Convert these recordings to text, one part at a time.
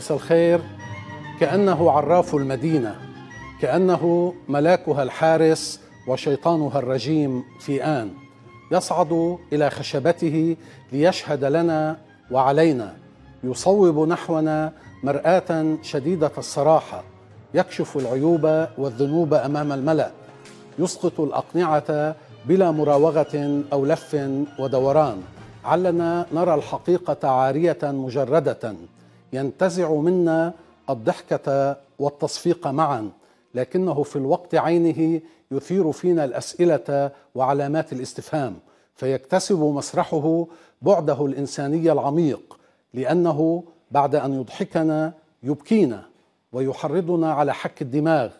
مساء الخير كأنه عراف المدينة كأنه ملاكها الحارس وشيطانها الرجيم في آن يصعد إلى خشبته ليشهد لنا وعلينا يصوب نحونا مرآة شديدة الصراحة يكشف العيوب والذنوب أمام الملأ يسقط الأقنعة بلا مراوغة أو لف ودوران علنا نرى الحقيقة عارية مجردة ينتزع منا الضحكة والتصفيق معا لكنه في الوقت عينه يثير فينا الأسئلة وعلامات الاستفهام فيكتسب مسرحه بعده الإنساني العميق لأنه بعد أن يضحكنا يبكينا ويحرضنا على حك الدماغ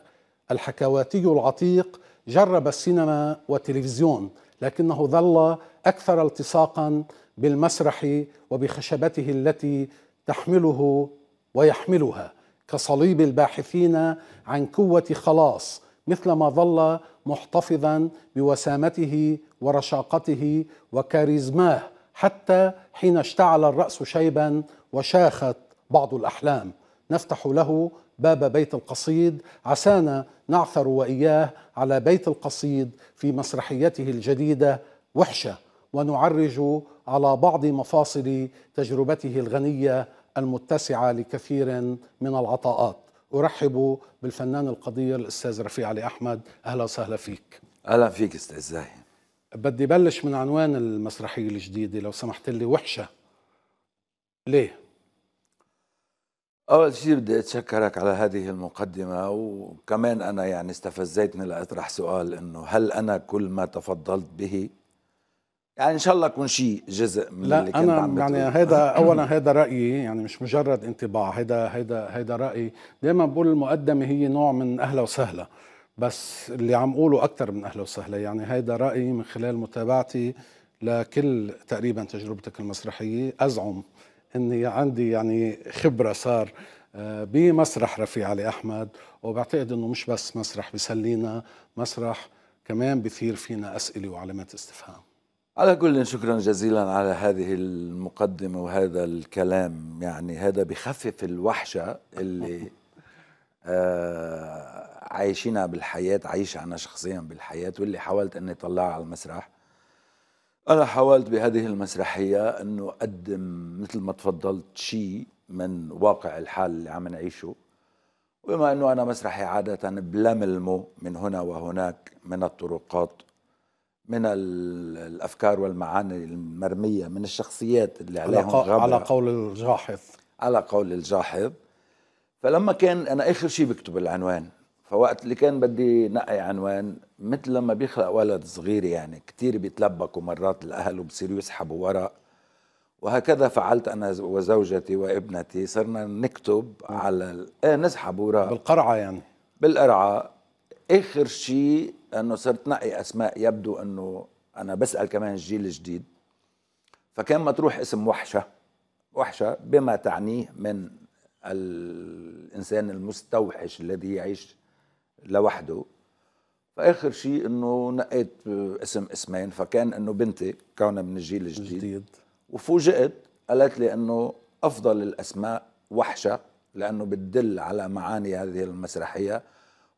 الحكواتي العتيق جرب السينما والتلفزيون لكنه ظل أكثر التصاقا بالمسرح وبخشبته التي تحمله ويحملها كصليب الباحثين عن قوه خلاص مثلما ظل محتفظا بوسامته ورشاقته وكاريزماه حتى حين اشتعل الراس شيبا وشاخت بعض الاحلام نفتح له باب بيت القصيد عسانا نعثر واياه على بيت القصيد في مسرحيته الجديده وحشه ونعرج على بعض مفاصل تجربته الغنيه المتسعة لكثير من العطاءات أرحب بالفنان القدير الأستاذ رفيع علي أحمد أهلا وسهلا فيك أهلا فيك أستاذ زاهي بدي بلش من عنوان المسرحية الجديدة لو سمحت لي وحشة ليه؟ أول شيء بدي أتشكرك على هذه المقدمة وكمان أنا يعني استفزيتني لأطرح سؤال إنه هل أنا كل ما تفضلت به يعني ان شاء الله يكون شيء جزء من لا اللي كنت انا عم يعني هذا اولا هذا رايي يعني مش مجرد انطباع هذا هذا هذا رايي دائما بقول المقدمه هي نوع من اهلا وسهلا بس اللي عم قوله اكثر من اهلا وسهلا يعني هذا رايي من خلال متابعتي لكل تقريبا تجربتك المسرحيه ازعم اني عندي يعني خبره صار آه، بمسرح رفيع علي احمد وبعتقد انه مش بس مسرح بيسلينا مسرح كمان بثير فينا اسئله وعلامات استفهام على كل شكرا جزيلا على هذه المقدمة وهذا الكلام يعني هذا بخفف الوحشة اللي آه عايشينها بالحياة عايش أنا شخصيا بالحياة واللي حاولت أني أطلعها على المسرح أنا حاولت بهذه المسرحية أنه أقدم مثل ما تفضلت شيء من واقع الحال اللي عم نعيشه وبما أنه أنا مسرحي عادة بلملمه من هنا وهناك من الطرقات من الافكار والمعاني المرميه من الشخصيات اللي عليهم على, غبرة على قول الجاحظ على قول الجاحظ فلما كان انا اخر شيء بكتب العنوان فوقت اللي كان بدي نقي عنوان مثل لما بيخلق ولد صغير يعني كثير بيتلبكوا مرات الاهل وبصيروا يسحبوا ورق وهكذا فعلت انا وزوجتي وابنتي صرنا نكتب على ايه نسحب ورق بالقرعه يعني بالقرعه اخر شيء انه صرت نقي اسماء يبدو انه انا بسال كمان الجيل الجديد فكان مطروح اسم وحشه وحشه بما تعنيه من الانسان المستوحش الذي يعيش لوحده فاخر شيء انه نقيت اسم اسمين فكان انه بنتي كونها من الجيل الجديد جديد. وفوجئت قالت لي انه افضل الاسماء وحشه لانه بتدل على معاني هذه المسرحيه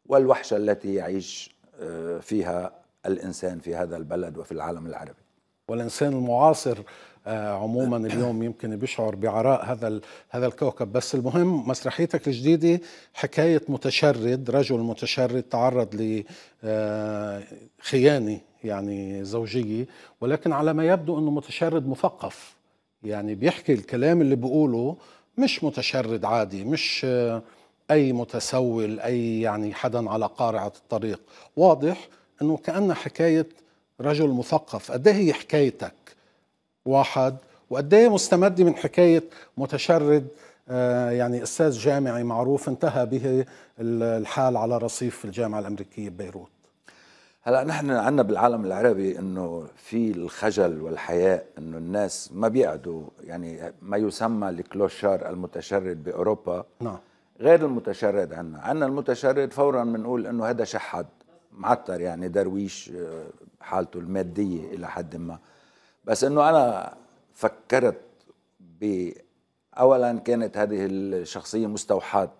والوحشه التي يعيش آه، فيها الإنسان في هذا البلد وفي العالم العربي والإنسان المعاصر آه، عموما اليوم يمكن بيشعر بعراء هذا هذا الكوكب بس المهم مسرحيتك الجديده حكايه متشرد رجل متشرد تعرض لخيانه آه، يعني زوجيه ولكن على ما يبدو انه متشرد مثقف يعني بيحكي الكلام اللي بيقوله مش متشرد عادي مش اي متسول اي يعني حدا على قارعه الطريق واضح انه كان حكايه رجل مثقف قد إيه هي حكايتك واحد وقد ايه مستمده من حكايه متشرد آه، يعني استاذ جامعي معروف انتهى به الحال على رصيف الجامعه الامريكيه ببيروت هلا نحن عندنا بالعالم العربي انه في الخجل والحياء انه الناس ما بيقعدوا يعني ما يسمى الكلوشار المتشرد باوروبا نعم غير المتشرد عنا عنا المتشرد فورا بنقول انه هذا شحد معتر يعني درويش آه، حالته المادية إلى حد ما بس أنه أنا فكرت ب أولا كانت هذه الشخصية مستوحاة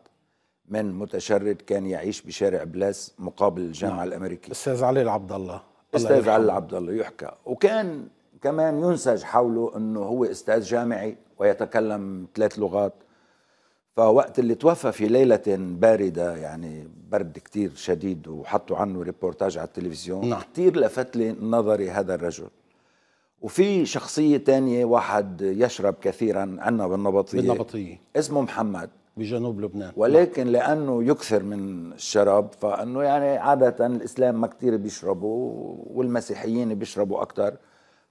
من متشرد كان يعيش بشارع بلاس مقابل الجامعة نعم. الأمريكية أستاذ علي العبد الله أستاذ علي العبد الله يحكى وكان كمان ينسج حوله أنه هو أستاذ جامعي ويتكلم ثلاث لغات فوقت اللي توفى في ليلة باردة يعني برد كتير شديد وحطوا عنه ريبورتاج على التلفزيون نعم. كتير لفت لي نظري هذا الرجل وفي شخصية تانية واحد يشرب كثيرا عنا بالنبطية بالنبطية اسمه محمد بجنوب لبنان ولكن نعم. لأنه يكثر من الشراب فأنه يعني عادة الإسلام ما كتير بيشربوا والمسيحيين بيشربوا أكتر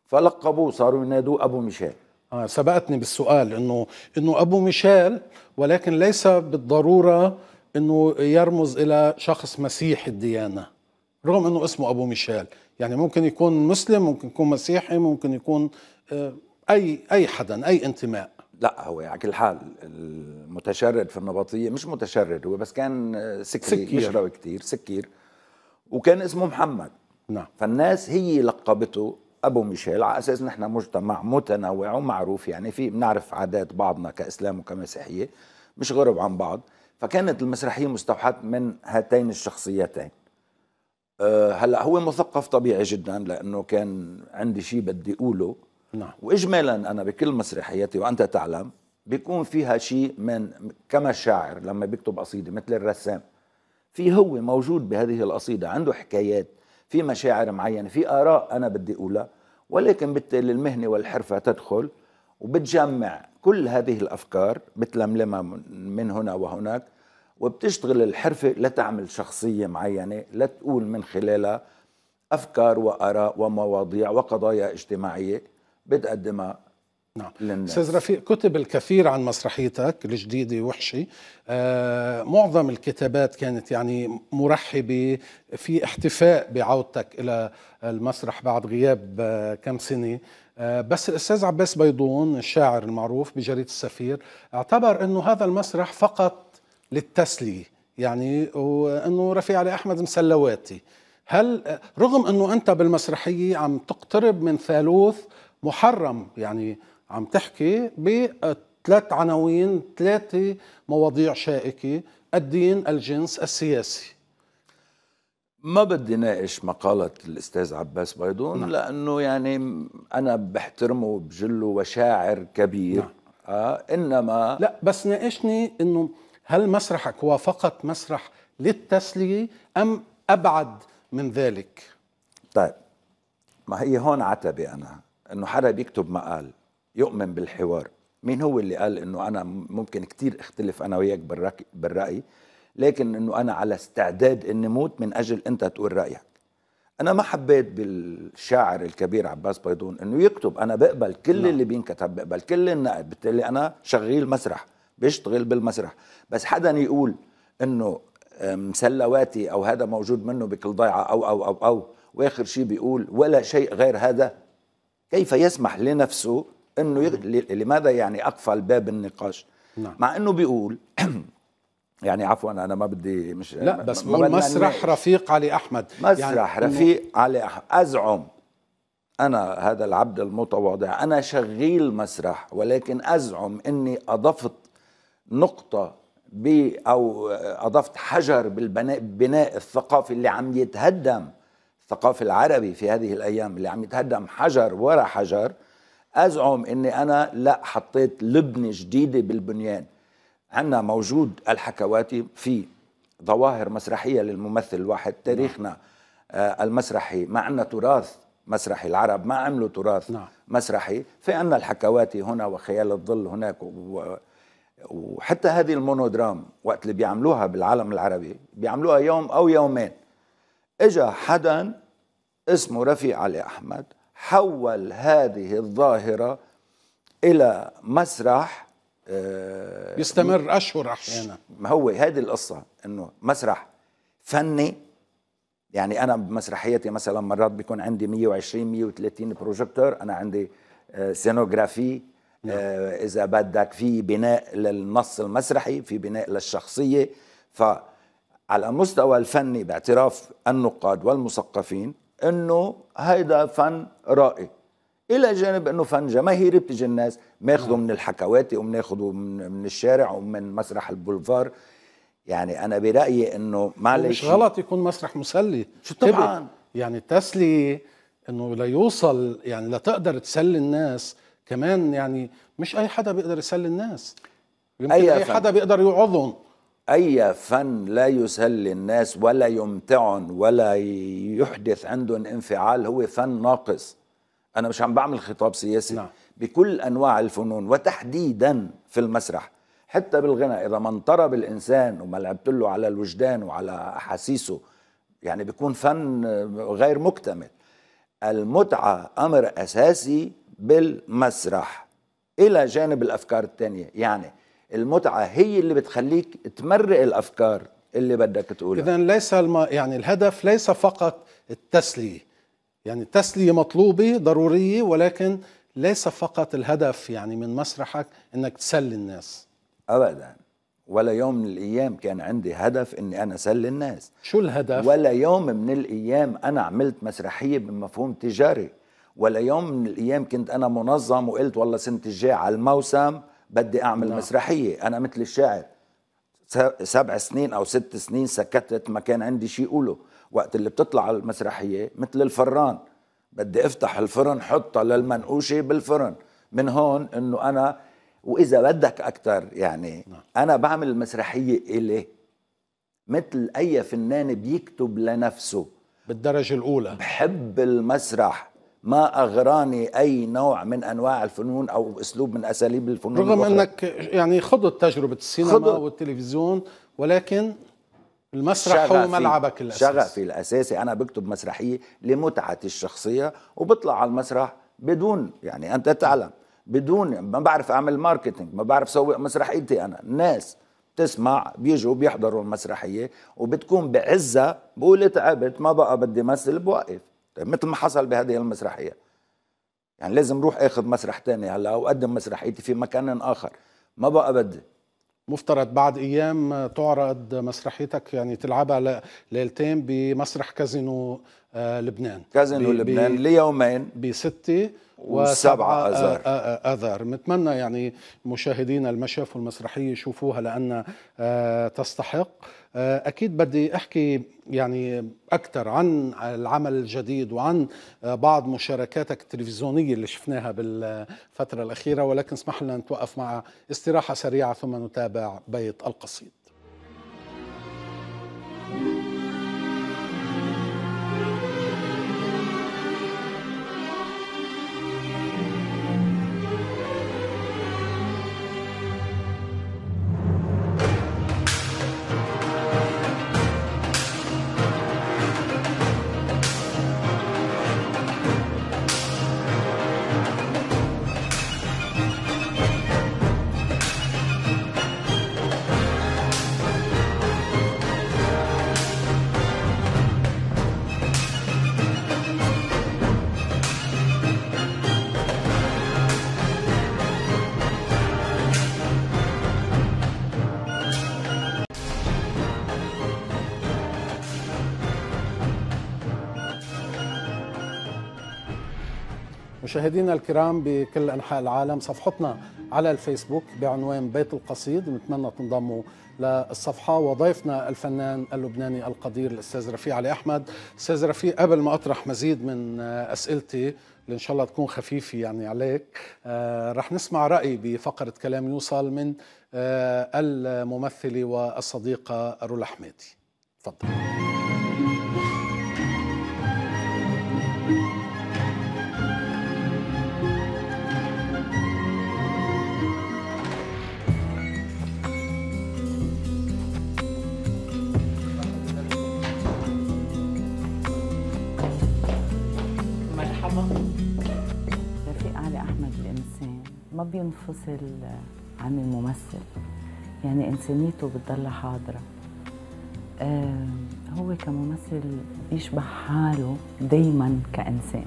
فلقبوه صاروا ينادوه أبو ميشيل آه سبقتني بالسؤال انه انه ابو ميشيل ولكن ليس بالضروره انه يرمز الى شخص مسيح الديانه رغم انه اسمه ابو ميشيل يعني ممكن يكون مسلم ممكن يكون مسيحي ممكن يكون آه، اي اي حدا اي انتماء لا هو على يعني كل حال المتشرد في النبطيه مش متشرد هو بس كان آه، سكري سكير. مش كتير كثير سكير وكان اسمه محمد نعم فالناس هي لقبته ابو ميشيل على اساس نحن مجتمع متنوع ومعروف يعني في بنعرف عادات بعضنا كاسلام وكمسيحيه مش غرب عن بعض فكانت المسرحيه مستوحاه من هاتين الشخصيتين أه هلا هو مثقف طبيعي جدا لانه كان عندي شيء بدي اقوله نعم واجمالا انا بكل مسرحياتي وانت تعلم بيكون فيها شيء من كما الشاعر لما بيكتب قصيده مثل الرسام في هو موجود بهذه القصيده عنده حكايات في مشاعر معينه في اراء انا بدي اقولها ولكن بالتالي المهنه والحرفه تدخل وبتجمع كل هذه الافكار بتلملمها من هنا وهناك وبتشتغل الحرفه لتعمل شخصيه معينه لتقول من خلالها افكار واراء ومواضيع وقضايا اجتماعيه بتقدمها نعم استاذ رفيق كتب الكثير عن مسرحيتك الجديده وحشي آه، معظم الكتابات كانت يعني مرحبه في احتفاء بعودتك الى المسرح بعد غياب آه كم سنه آه بس الاستاذ عباس بيضون الشاعر المعروف بجريده السفير اعتبر انه هذا المسرح فقط للتسليه يعني وانه رفيع علي احمد مسلواتي هل رغم انه انت بالمسرحيه عم تقترب من ثالوث محرم يعني عم تحكي بثلاث عناوين ثلاثة مواضيع شائكة الدين الجنس السياسي ما بدي ناقش مقالة الأستاذ عباس بيضون نعم. لأنه يعني أنا بحترمه وبجله وشاعر كبير نعم. آه إنما لا بس ناقشني إنه هل مسرحك هو فقط مسرح للتسلية أم أبعد من ذلك؟ طيب ما هي هون عتبة أنا إنه حدا بيكتب مقال يؤمن بالحوار مين هو اللي قال انه انا ممكن كتير اختلف انا وياك بالراي لكن انه انا على استعداد اني موت من اجل انت تقول رايك انا ما حبيت بالشاعر الكبير عباس بيضون انه يكتب انا بقبل كل لا. نعم. اللي بينكتب بقبل كل النقد بالتالي انا شغيل مسرح بيشتغل بالمسرح بس حدا يقول انه آه، مسلواتي او هذا موجود منه بكل ضيعه او او او او واخر شيء بيقول ولا شيء غير هذا كيف يسمح لنفسه انه يغ... لماذا يعني اقفل باب النقاش نعم. مع انه بيقول يعني عفوا انا ما بدي مش لا بس بقول يعني مسرح رفيق علي احمد مسرح يعني رفيق إنه... علي احمد ازعم انا هذا العبد المتواضع انا شغيل مسرح ولكن ازعم اني اضفت نقطه ب او اضفت حجر بالبناء الثقافي اللي عم يتهدم الثقافي العربي في هذه الايام اللي عم يتهدم حجر ورا حجر أزعم أني أنا لا حطيت لبنة جديدة بالبنيان عندنا موجود الحكواتي في ظواهر مسرحية للممثل الواحد نعم. تاريخنا آه المسرحي ما عندنا تراث مسرحي العرب ما عملوا تراث نعم. مسرحي في عندنا الحكواتي هنا وخيال الظل هناك و... وحتى هذه المونودرام وقت اللي بيعملوها بالعالم العربي بيعملوها يوم او يومين اجا حدا اسمه رفيق علي احمد حول هذه الظاهرة إلى مسرح بيستمر آه، أشهر أحيانا ما هو هذه القصة إنه مسرح فني يعني أنا بمسرحيتي مثلا مرات بيكون عندي 120 130 بروجيكتور أنا عندي سينوغرافي آه، نعم. آه، إذا بدك في بناء للنص المسرحي في بناء للشخصية ف على المستوى الفني باعتراف النقاد والمثقفين انه هيدا فن رائع الى جانب انه فن جماهيري بتيجي الناس ماخذه من الحكواتي وبناخذه من, من الشارع ومن مسرح البولفار يعني انا برايي انه معلش مش غلط يكون مسرح مسلي شو طبعا يعني التسليه انه لا يوصل يعني لا تقدر تسلي الناس كمان يعني مش اي حدا بيقدر يسلي الناس يمكن اي, أي حدا بيقدر يوعظهم أي فن لا يسلي الناس ولا يمتعن ولا يحدث عندهم انفعال هو فن ناقص أنا مش عم بعمل خطاب سياسي نعم. بكل أنواع الفنون وتحديدا في المسرح حتى بالغنى إذا ما انطرب الإنسان وما لعبت له على الوجدان وعلى أحاسيسه يعني بيكون فن غير مكتمل المتعة أمر أساسي بالمسرح إلى جانب الأفكار الثانيه يعني المتعه هي اللي بتخليك تمرق الافكار اللي بدك تقولها اذا ليس الم... يعني الهدف ليس فقط التسليه يعني التسليه مطلوبه ضروريه ولكن ليس فقط الهدف يعني من مسرحك انك تسلي الناس ابدا ولا يوم من الايام كان عندي هدف اني انا سلي الناس شو الهدف ولا يوم من الايام انا عملت مسرحيه بمفهوم تجاري ولا يوم من الايام كنت انا منظم وقلت والله سنه الجاي على الموسم بدي اعمل نعم. مسرحيه انا مثل الشاعر سبع سنين او ست سنين سكتت ما كان عندي شيء اقوله وقت اللي بتطلع على المسرحيه مثل الفران بدي افتح الفرن حطها للمنقوشه بالفرن من هون انه انا واذا بدك اكثر يعني نعم. انا بعمل المسرحيه الي مثل اي فنان بيكتب لنفسه بالدرجه الاولى بحب المسرح ما اغراني اي نوع من انواع الفنون او اسلوب من اساليب الفنون رغم الأخرى. انك يعني خضت تجربه السينما خضت. والتلفزيون ولكن المسرح هو ملعبك الاساسي شغفي الاساسي انا بكتب مسرحيه لمتعتي الشخصيه وبطلع على المسرح بدون يعني انت تعلم بدون ما بعرف اعمل ماركتينج ما بعرف سوق مسرحيتي انا الناس بتسمع بيجوا بيحضروا المسرحيه وبتكون بعزه بقول إيه تعبت ما بقى بدي مثل بوقف طيب مثل ما حصل بهذه المسرحيه يعني لازم روح اخذ مسرح تاني هلا واقدم مسرحيتي في مكان اخر ما بقى بدي مفترض بعد ايام تعرض مسرحيتك يعني تلعبها ليلتين بمسرح كازينو آه، لبنان كازينو لبنان ليومين بستة وسبعة آه، آذار آه، آذار نتمنى يعني مشاهدينا المشاف والمسرحية يشوفوها لأنها تستحق آه، اكيد بدي احكي يعني اكثر عن العمل الجديد وعن آه، بعض مشاركاتك التلفزيونيه اللي شفناها بالفتره الاخيره ولكن اسمح لنا نتوقف مع استراحه سريعه ثم نتابع بيت القصيد مشاهدينا الكرام بكل انحاء العالم صفحتنا على الفيسبوك بعنوان بيت القصيد نتمنى تنضموا للصفحة وضيفنا الفنان اللبناني القدير الأستاذ رفيق علي أحمد أستاذ رفيق قبل ما أطرح مزيد من أسئلتي اللي إن شاء الله تكون خفيفة يعني عليك آه، رح نسمع رأي بفقرة كلام يوصل من آه، الممثلة والصديقة رولا حمادي تفضل مثل عن الممثل يعني إنسانيته بتضل حاضرة هو كممثل بيشبه حاله دايما كإنسان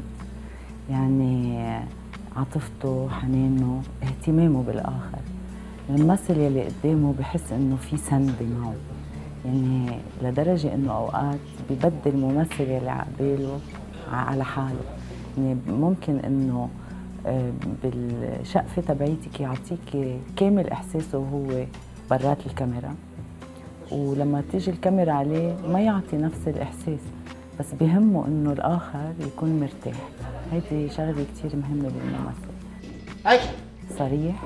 يعني عاطفته حنانه اهتمامه بالآخر الممثل يلي قدامه بحس إنه في سندة معه يعني لدرجة إنه أوقات ببدل الممثل يلي عقباله على حاله يعني ممكن إنه بالشقفه تبعيتك يعطيك كامل احساسه وهو برات الكاميرا ولما تيجي الكاميرا عليه ما يعطي نفس الاحساس بس بهمه انه الاخر يكون مرتاح هيدي شغله كثير مهمه بالممثل صريح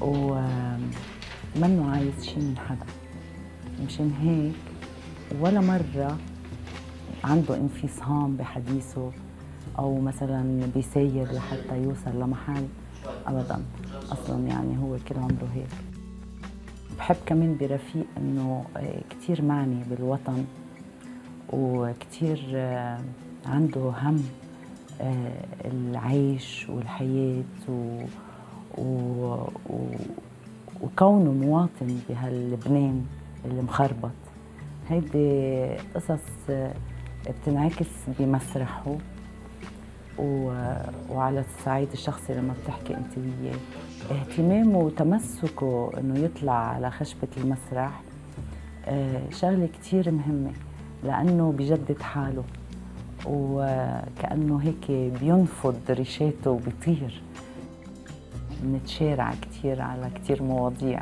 ومنه عايز شيء من حدا مشان هيك ولا مره عنده انفصام بحديثه او مثلا بيسير لحتى يوصل لمحل ابدا اصلا يعني هو كل عمره هيك بحب كمان برفيق انه آه، كتير معني بالوطن وكتير آه، عنده هم آه، العيش والحياة و... و... و... وكونه مواطن بهاللبنان اللي مخربط هيدي قصص بتنعكس بمسرحه و... وعلى الصعيد الشخصي لما بتحكي انت وياه اهتمامه وتمسكه انه يطلع على خشبة المسرح آه، شغلة كثير مهمة لأنه بجدد حاله وكأنه هيك بينفض ريشاته وبيطير بنتشارع كثير على كثير مواضيع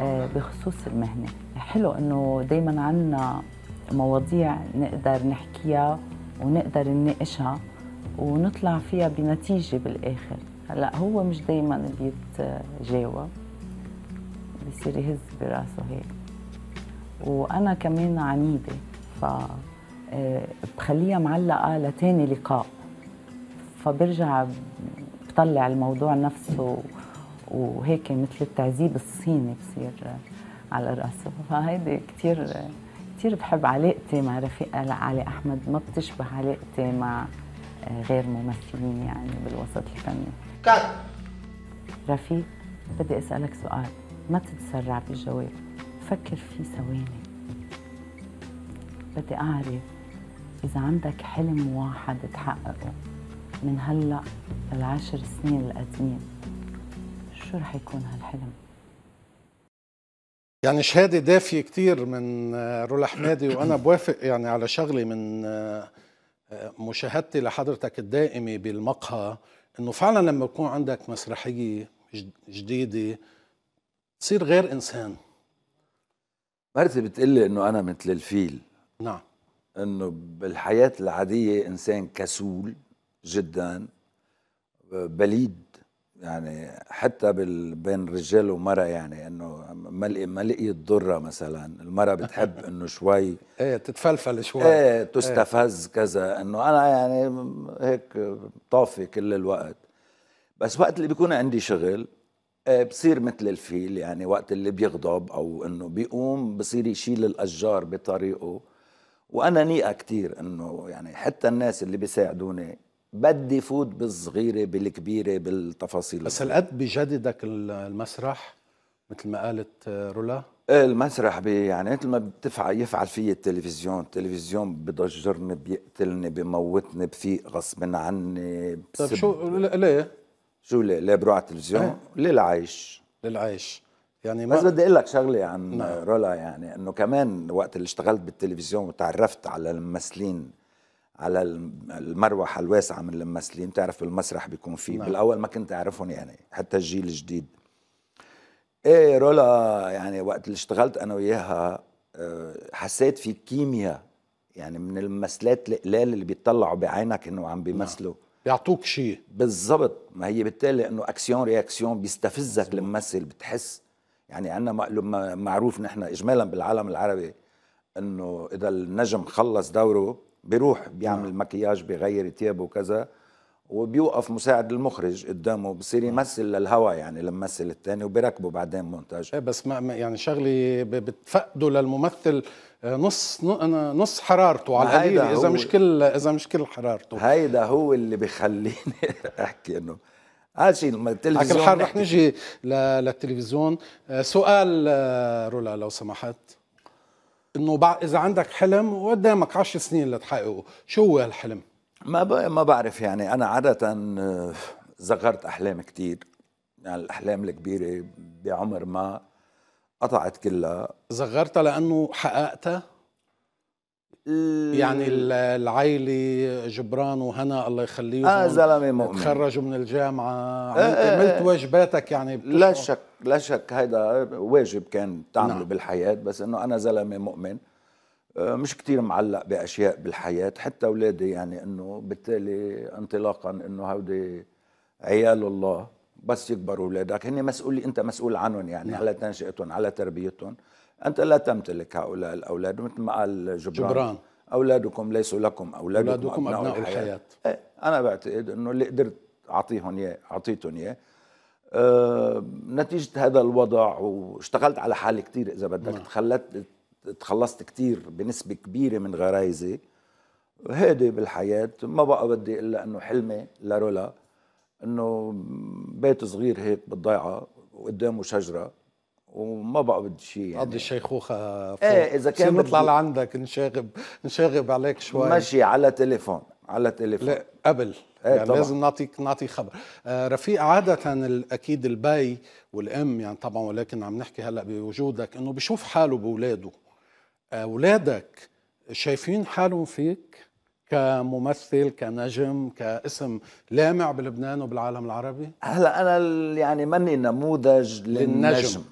آه، بخصوص المهنة حلو أنه دايما عندنا مواضيع نقدر نحكيها ونقدر نناقشها ونطلع فيها بنتيجة بالآخر هلا هو مش دايما بيتجاوب بصير يهز براسه هيك وأنا كمان عنيدة ف آه، بخليها معلقة لتاني لقاء فبرجع بطلع الموضوع نفسه وهيك مثل التعذيب الصيني بصير على راسه فهيدي كثير كثير بحب علاقتي مع رفيق علي احمد ما بتشبه علاقتي مع غير ممثلين يعني بالوسط الفني كات رفيق بدي اسالك سؤال ما تتسرع بالجواب فكر فيه ثواني بدي اعرف اذا عندك حلم واحد تحققه من هلا للعشر سنين القادمين شو رح يكون هالحلم؟ يعني شهاده دافيه كتير من آه، رولا حمادي وانا بوافق يعني على شغله من آه، مشاهدتي لحضرتك الدائمة بالمقهى انه فعلا لما يكون عندك مسرحية جديدة تصير غير انسان مرتي بتقلي انه انا مثل الفيل نعم انه بالحياة العادية انسان كسول جدا بليد يعني حتى بال... بين رجال ومرأة يعني انه ما ما لقيت ضره مثلا المرأة بتحب انه شوي ايه تتفلفل شوي ايه, إيه. تستفز ايه. كذا انه انا يعني هيك طافي كل الوقت بس وقت اللي بيكون عندي شغل إيه، بصير مثل الفيل يعني وقت اللي بيغضب او انه بيقوم بصير يشيل الاشجار بطريقه وانا نيئه كتير انه يعني حتى الناس اللي بيساعدوني بدي فوت بالصغيرة بالكبيرة بالتفاصيل بس هالقد بجددك المسرح مثل ما قالت آه، رولا إيه، المسرح بي يعني مثل ما بتفعل يفعل في التلفزيون التلفزيون بضجرني بيقتلني بموتني بفيق غصب عني طيب شو ليه؟ شو ليه؟ ليه بروح على التلفزيون؟ ايه؟ للعيش للعيش يعني ما بس بدي اقول لك شغله عن نعم. رولا يعني انه كمان وقت اللي اشتغلت بالتلفزيون وتعرفت على الممثلين على المروحه الواسعه من الممثلين بتعرف المسرح بيكون فيه نعم. بالاول ما كنت اعرفهم يعني حتى الجيل الجديد ايه رولا يعني وقت اللي اشتغلت انا وياها آه، حسيت في كيمياء يعني من الممثلات القلال اللي بيطلعوا بعينك انه عم بيمثلوا نعم. بيعطوك شيء بالضبط ما هي بالتالي انه اكسيون رياكسيون بيستفزك الممثل بتحس يعني عندنا معروف نحن اجمالا بالعالم العربي انه اذا النجم خلص دوره بيروح بيعمل نعم. مكياج بيغير ثيابه وكذا وبيوقف مساعد المخرج قدامه بصير نعم. يمثل للهوا يعني للممثل الثاني وبيركبه بعدين مونتاج ايه بس ما يعني شغلي بتفقده للممثل نص نص حرارته على القليل اذا مش كل اذا مش كل حرارته هيدا هو اللي بخليني احكي انه هذا شيء التلفزيون رح نجي للتلفزيون آه، سؤال آه، رولا لو سمحت انه بع... اذا عندك حلم وقدامك عشر سنين لتحققه شو هو الحلم ما ب... ما بعرف يعني انا عاده آه، زغرت احلام كثير يعني الاحلام الكبيره بعمر ما قطعت كلها زغرتها لانه حققتها يعني آه، العيلة جبران وهنا الله يخليهم اه زلمه مؤمن تخرجوا من الجامعة آه عملت آه، آه. واجباتك يعني لا شك لا شك هيدا واجب كان تعمله نعم. بالحياة بس انه انا زلمة مؤمن مش كتير معلق باشياء بالحياة حتى اولادي يعني انه بالتالي انطلاقا انه هودي عيال الله بس يكبروا اولادك هن مسؤول انت مسؤول عنهم يعني نعم. على تنشئتهم على تربيتهم أنت لا تمتلك هؤلاء الأولاد مثل ما قال جبران, جبران. أولادكم ليسوا لكم أولادكم, أولادكم أبناء, أبناء الحياة, الحياة. إيه أنا بعتقد أنه اللي قدرت أعطيهم إياه أعطيتهم إياه أه، نتيجة هذا الوضع واشتغلت على حالي كثير إذا بدك نعم. تخلت تخلصت كثير بنسبة كبيرة من غرايزي هادي بالحياة ما بقى بدي إلا أنه حلمي لرولا أنه بيت صغير هيك بالضيعة وقدامه شجرة وما بقى بدي شيء يعني قضي الشيخوخه فوق. ايه اذا كان نطلع بدي... لعندك نشاغب نشاغب عليك شوي ماشي على تليفون على تليفون لا قبل ايه يعني طبعا. لازم نعطيك نعطي خبر آه رفيق عادة أكيد البي والأم يعني طبعا ولكن عم نحكي هلأ بوجودك أنه بشوف حاله بولاده آه، أولادك شايفين حالهم فيك كممثل كنجم كاسم لامع بلبنان وبالعالم العربي هلا انا يعني ماني نموذج للنجم, للنجم.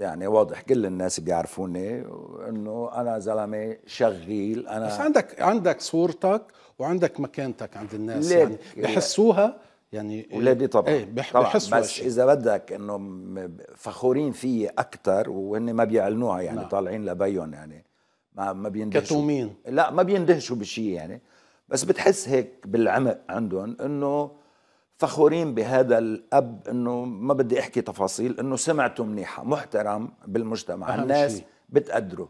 يعني واضح كل الناس بيعرفوني انه انا زلمه شغيل انا بس عندك عندك صورتك وعندك مكانتك عند الناس يعني بحسوها يعني ولادي طبعا ايه بح طبعا بس اذا بدك انه فخورين فيي اكثر وهن ما بيعلنوها يعني نعم. طالعين لبيهم يعني ما ما بيندهشوا كتومين لا ما بيندهشوا بشيء يعني بس بتحس هيك بالعمق عندهم انه فخورين بهذا الاب انه ما بدي احكي تفاصيل انه سمعته منيحه محترم بالمجتمع الناس شي. بتقدره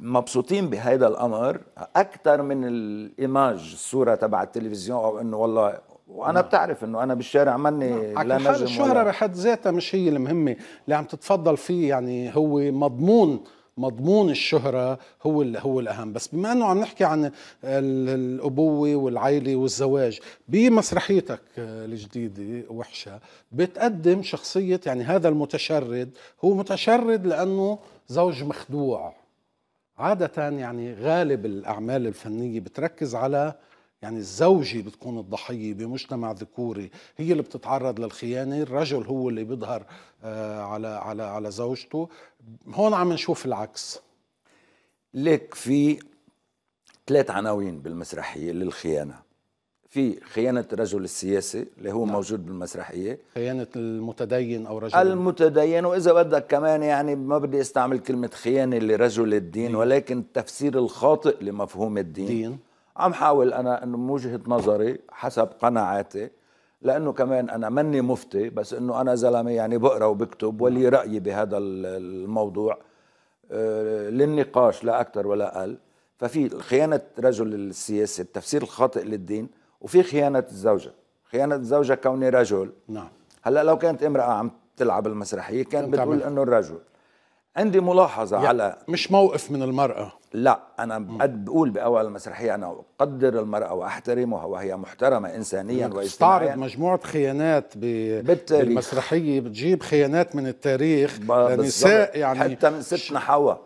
مبسوطين بهذا الامر اكثر من الايماج الصوره تبع التلفزيون او انه والله وانا نعم. بتعرف انه انا بالشارع ماني نعم. لا نجم الشهره بحد ذاتها مش هي المهمه اللي عم تتفضل فيه يعني هو مضمون مضمون الشهرة هو هو الأهم بس بما أنه عم نحكي عن الأبوة والعيلة والزواج بمسرحيتك الجديدة وحشة بتقدم شخصية يعني هذا المتشرد هو متشرد لأنه زوج مخدوع عادة يعني غالب الأعمال الفنية بتركز على يعني الزوجة بتكون الضحية بمجتمع ذكوري هي اللي بتتعرض للخيانة الرجل هو اللي بيظهر آه، على على على زوجته هون عم نشوف العكس ليك في ثلاث عناوين بالمسرحية للخيانة في خيانة الرجل السياسي اللي هو نعم. موجود بالمسرحية خيانة المتدين أو رجل المتدين وإذا بدك كمان يعني ما بدي استعمل كلمة خيانة لرجل الدين دين. ولكن التفسير الخاطئ لمفهوم الدين دين. عم حاول انا انه من وجهه نظري حسب قناعاتي لانه كمان انا مني مفتي بس انه انا زلمه يعني بقرا وبكتب ولي نعم. رايي بهذا الموضوع آه، للنقاش لا اكثر ولا اقل ففي خيانه رجل السياسي التفسير الخاطئ للدين وفي خيانه الزوجه خيانه الزوجه كوني رجل نعم هلا لو كانت امراه عم تلعب المسرحيه كان بتقول انه الرجل عندي ملاحظه يعني على مش موقف من المراه لا أنا بقول بأول المسرحية أنا أقدر المرأة وأحترمها وهي محترمة إنسانيا واجتماعيا بتستعرض مجموعة خيانات بالمسرحية بتجيب خيانات من التاريخ لنساء يعني حتى من ستنا حواء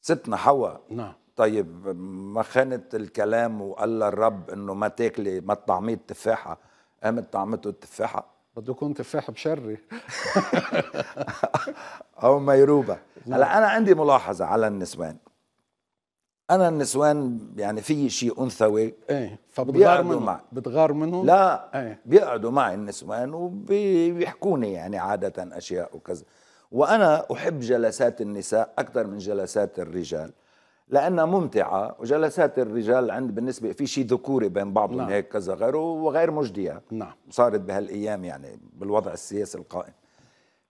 ستنا حواء نعم طيب ما خانت الكلام وقال الرب انه ما تاكلي ما تطعميه التفاحه قامت طعمته التفاحه بده يكون تفاح بشري او ميروبه نعم. هلا انا عندي ملاحظه على النسوان انا النسوان يعني في شيء انثوي ايه فبتغار منهم معي. بتغار منهم لا ايه. بيقعدوا معي النسوان وبيحكوني يعني عاده اشياء وكذا وانا احب جلسات النساء اكثر من جلسات الرجال لانها ممتعه وجلسات الرجال عند بالنسبه في شيء ذكوري بين بعضهم نعم. هيك كذا غيره وغير مجديه نعم صارت بهالايام يعني بالوضع السياسي القائم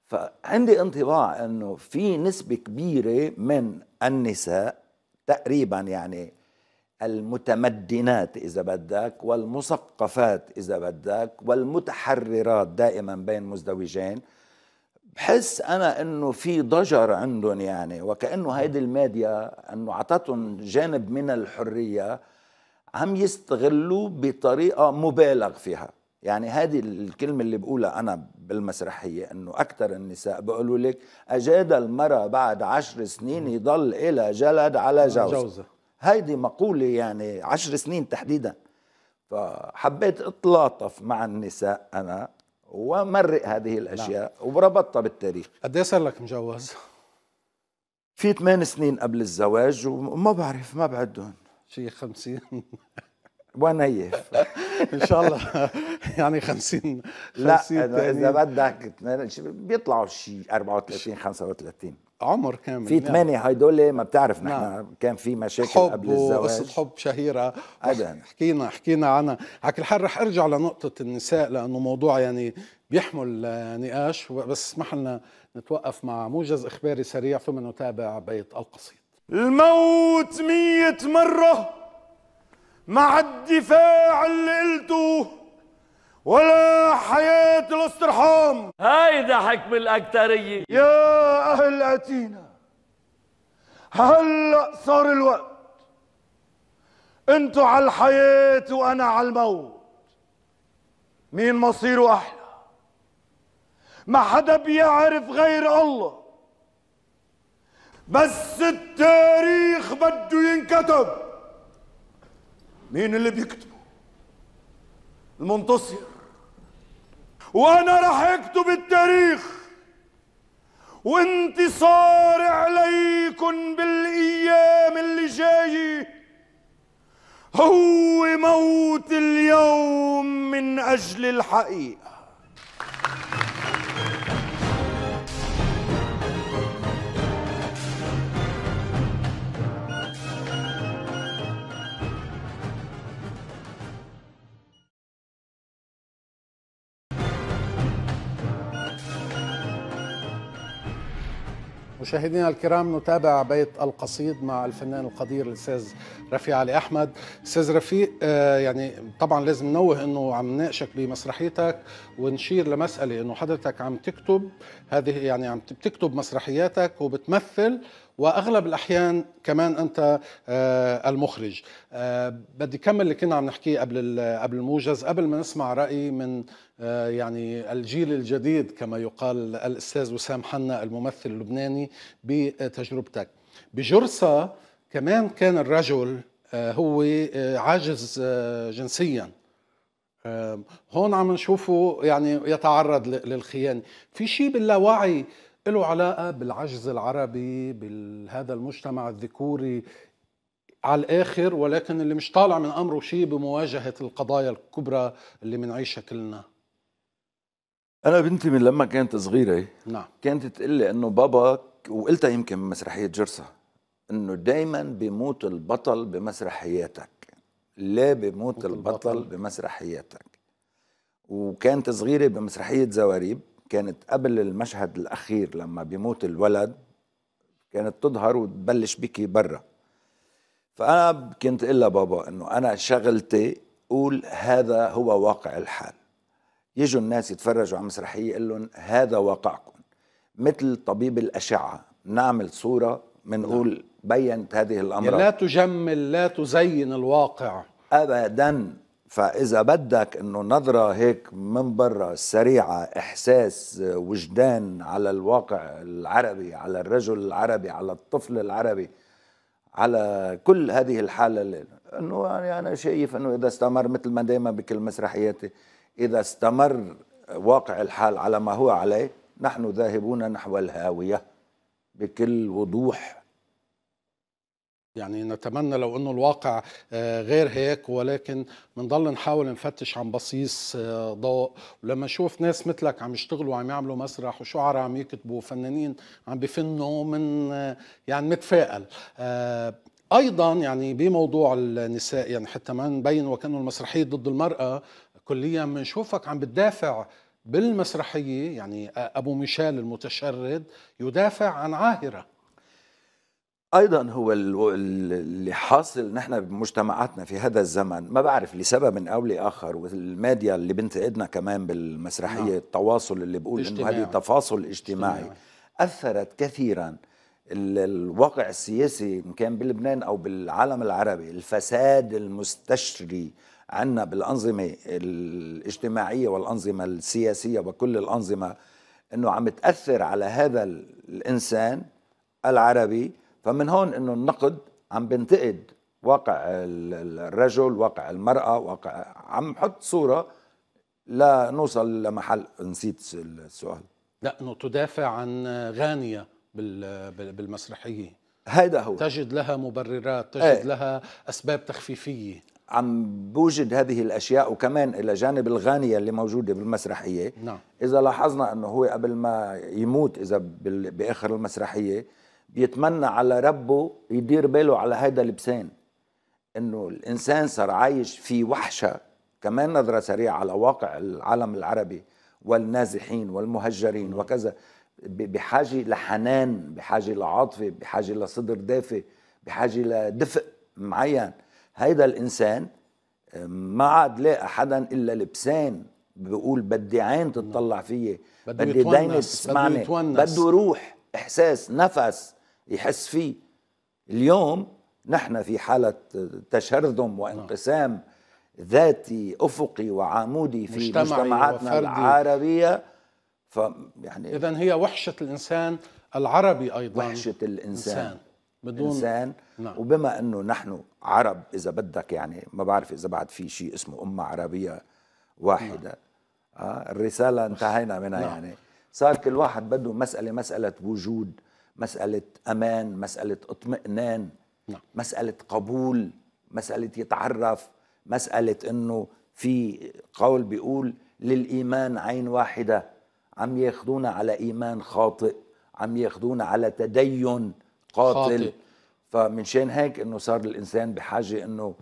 فعندي انطباع انه في نسبه كبيره من النساء تقريبا يعني المتمدنات اذا بدك والمثقفات اذا بدك والمتحررات دائما بين مزدوجين بحس انا انه في ضجر عندهم يعني وكانه هيدي الميديا انه اعطتهم جانب من الحريه عم يستغلوه بطريقه مبالغ فيها يعني هذه الكلمة اللي بقولها أنا بالمسرحية أنه أكثر النساء بيقولوا لك أجاد المرأة بعد عشر سنين يضل إلى جلد على جوزة, جوزة. هيدي مقولة يعني عشر سنين تحديدا فحبيت أتلاطف مع النساء أنا ومرق هذه نعم. الاشياء نعم. وربطها بالتاريخ قد ايه صار لك مجوز؟ في ثمان سنين قبل الزواج وما بعرف ما بعدهم شي 50 ونيف ان شاء الله يعني 50 لا اذا بدك بيطلعوا شي 34 35 عمر كامل في ثمانية نعم. هدول هيدول ما بتعرف نحن نعم. كان في مشاكل حب قبل الزواج وقصة حب شهيرة أبدا حكينا حكينا عنها على كل حال رح ارجع لنقطة النساء لأنه موضوع يعني بيحمل نقاش بس اسمح لنا نتوقف مع موجز إخباري سريع ثم نتابع بيت القصيد الموت مية مرة مع الدفاع اللي قلته ولا حياة الاسترحام هيدا حكم الأكترية يا أهل أتينا هلأ صار الوقت انتوا على الحياة وأنا على الموت مين مصيره أحلى ما حدا بيعرف غير الله بس التاريخ بده ينكتب مين اللي بيكتبه المنتصر وانا راح اكتب التاريخ وانتصار عليكم بالايام اللي جايه هو موت اليوم من اجل الحقيقه مشاهدينا الكرام نتابع بيت القصيد مع الفنان القدير الاستاذ رفيق علي احمد استاذ رفيق آه، يعني طبعا لازم ننوه انه عم نناقشك بمسرحيتك ونشير لمساله انه حضرتك عم تكتب هذه يعني عم بتكتب مسرحياتك وبتمثل واغلب الاحيان كمان انت آه، المخرج آه، بدي كمل اللي كنا عم نحكيه قبل قبل الموجز قبل ما نسمع راي من آه، يعني الجيل الجديد كما يقال الاستاذ وسام حنا الممثل اللبناني بتجربتك بجرسة كمان كان الرجل هو عاجز جنسيا هون عم نشوفه يعني يتعرض للخيانة في شيء باللاوعي له علاقة بالعجز العربي بهذا المجتمع الذكوري على الآخر ولكن اللي مش طالع من أمره شيء بمواجهة القضايا الكبرى اللي بنعيشها كلنا أنا بنتي من لما كانت صغيرة نعم. كانت تقول لي إنه بابا وقلتها يمكن بمسرحية جرسة إنه دايما بيموت البطل بمسرحياتك لا بيموت البطل, البطل بمسرحياتك وكانت صغيرة بمسرحية زواريب كانت قبل المشهد الأخير لما بيموت الولد كانت تظهر وتبلش بكي برا فأنا كنت إلا بابا إنه أنا شغلتي قول هذا هو واقع الحال يجوا الناس يتفرجوا على مسرحية يقول لهم هذا واقعكم مثل طبيب الأشعة نعمل صورة بنقول نعم. بينت هذه يعني الأمراض لا تجمل لا تزين الواقع أبدا فاذا بدك انه نظره هيك من برا سريعه احساس وجدان على الواقع العربي على الرجل العربي على الطفل العربي على كل هذه الحاله انه يعني انا شايف انه اذا استمر مثل ما دائما بكل مسرحياتي اذا استمر واقع الحال على ما هو عليه نحن ذاهبون نحو الهاويه بكل وضوح يعني نتمنى لو انه الواقع آه، غير هيك ولكن بنضل نحاول نفتش عن بصيص آه، ضوء ولما نشوف ناس مثلك عم يشتغلوا وعم يعملوا مسرح وشعراء عم يكتبوا فنانين عم بفنوا من آه، يعني متفائل ايضا يعني بموضوع النساء يعني حتى ما نبين وكانه المسرحيه ضد المراه كليا بنشوفك عم بتدافع بالمسرحيه يعني ابو ميشال المتشرد يدافع عن عاهره ايضا هو اللي حاصل نحن بمجتمعاتنا في هذا الزمن ما بعرف لسبب او لاخر والميديا اللي بنتقدنا كمان بالمسرحيه نعم. التواصل اللي بقول انه هذه تفاصل اجتماعي, اجتماعي اثرت كثيرا الواقع السياسي ان كان بلبنان او بالعالم العربي الفساد المستشري عندنا بالانظمه الاجتماعيه والانظمه السياسيه وكل الانظمه انه عم تاثر على هذا الانسان العربي فمن هون انه النقد عم بنتقد واقع الرجل واقع المرأة واقع عم حط صورة لنوصل لمحل نسيت السؤال لا انه تدافع عن غانية بالمسرحية هيدا هو تجد لها مبررات تجد ايه؟ لها أسباب تخفيفية عم بوجد هذه الأشياء وكمان إلى جانب الغانية اللي موجودة بالمسرحية نعم. إذا لاحظنا أنه هو قبل ما يموت إذا بآخر المسرحية بيتمنى على ربه يدير باله على هيدا اللبسان انه الانسان صار عايش في وحشه كمان نظره سريعه على واقع العالم العربي والنازحين والمهجرين وكذا بحاجه لحنان بحاجه لعاطفه بحاجه لصدر دافئ بحاجه لدفء معين هيدا الانسان آه، ما عاد لاقى حدا الا لبسان بيقول بدي عين تطلع فيي بدي دينس تسمعني بده روح احساس نفس يحس فيه اليوم نحن في حالة تشرذم وانقسام ذاتي أفقي وعمودي في مجتمعاتنا العربية ف يعني إذا هي وحشة الإنسان العربي أيضا وحشة الإنسان بدون إنسان نعم. وبما أنه نحن عرب إذا بدك يعني ما بعرف إذا بعد في شيء اسمه أمة عربية واحدة نعم. آه الرسالة انتهينا منها نعم. يعني صار كل واحد بده مسألة مسألة وجود مساله امان مساله اطمئنان نعم. مساله قبول مساله يتعرف مساله انه في قول بيقول للايمان عين واحده عم ياخذونا على ايمان خاطئ عم ياخذونا على تدين قاتل خاطئ. فمن شان هيك انه صار الانسان بحاجه انه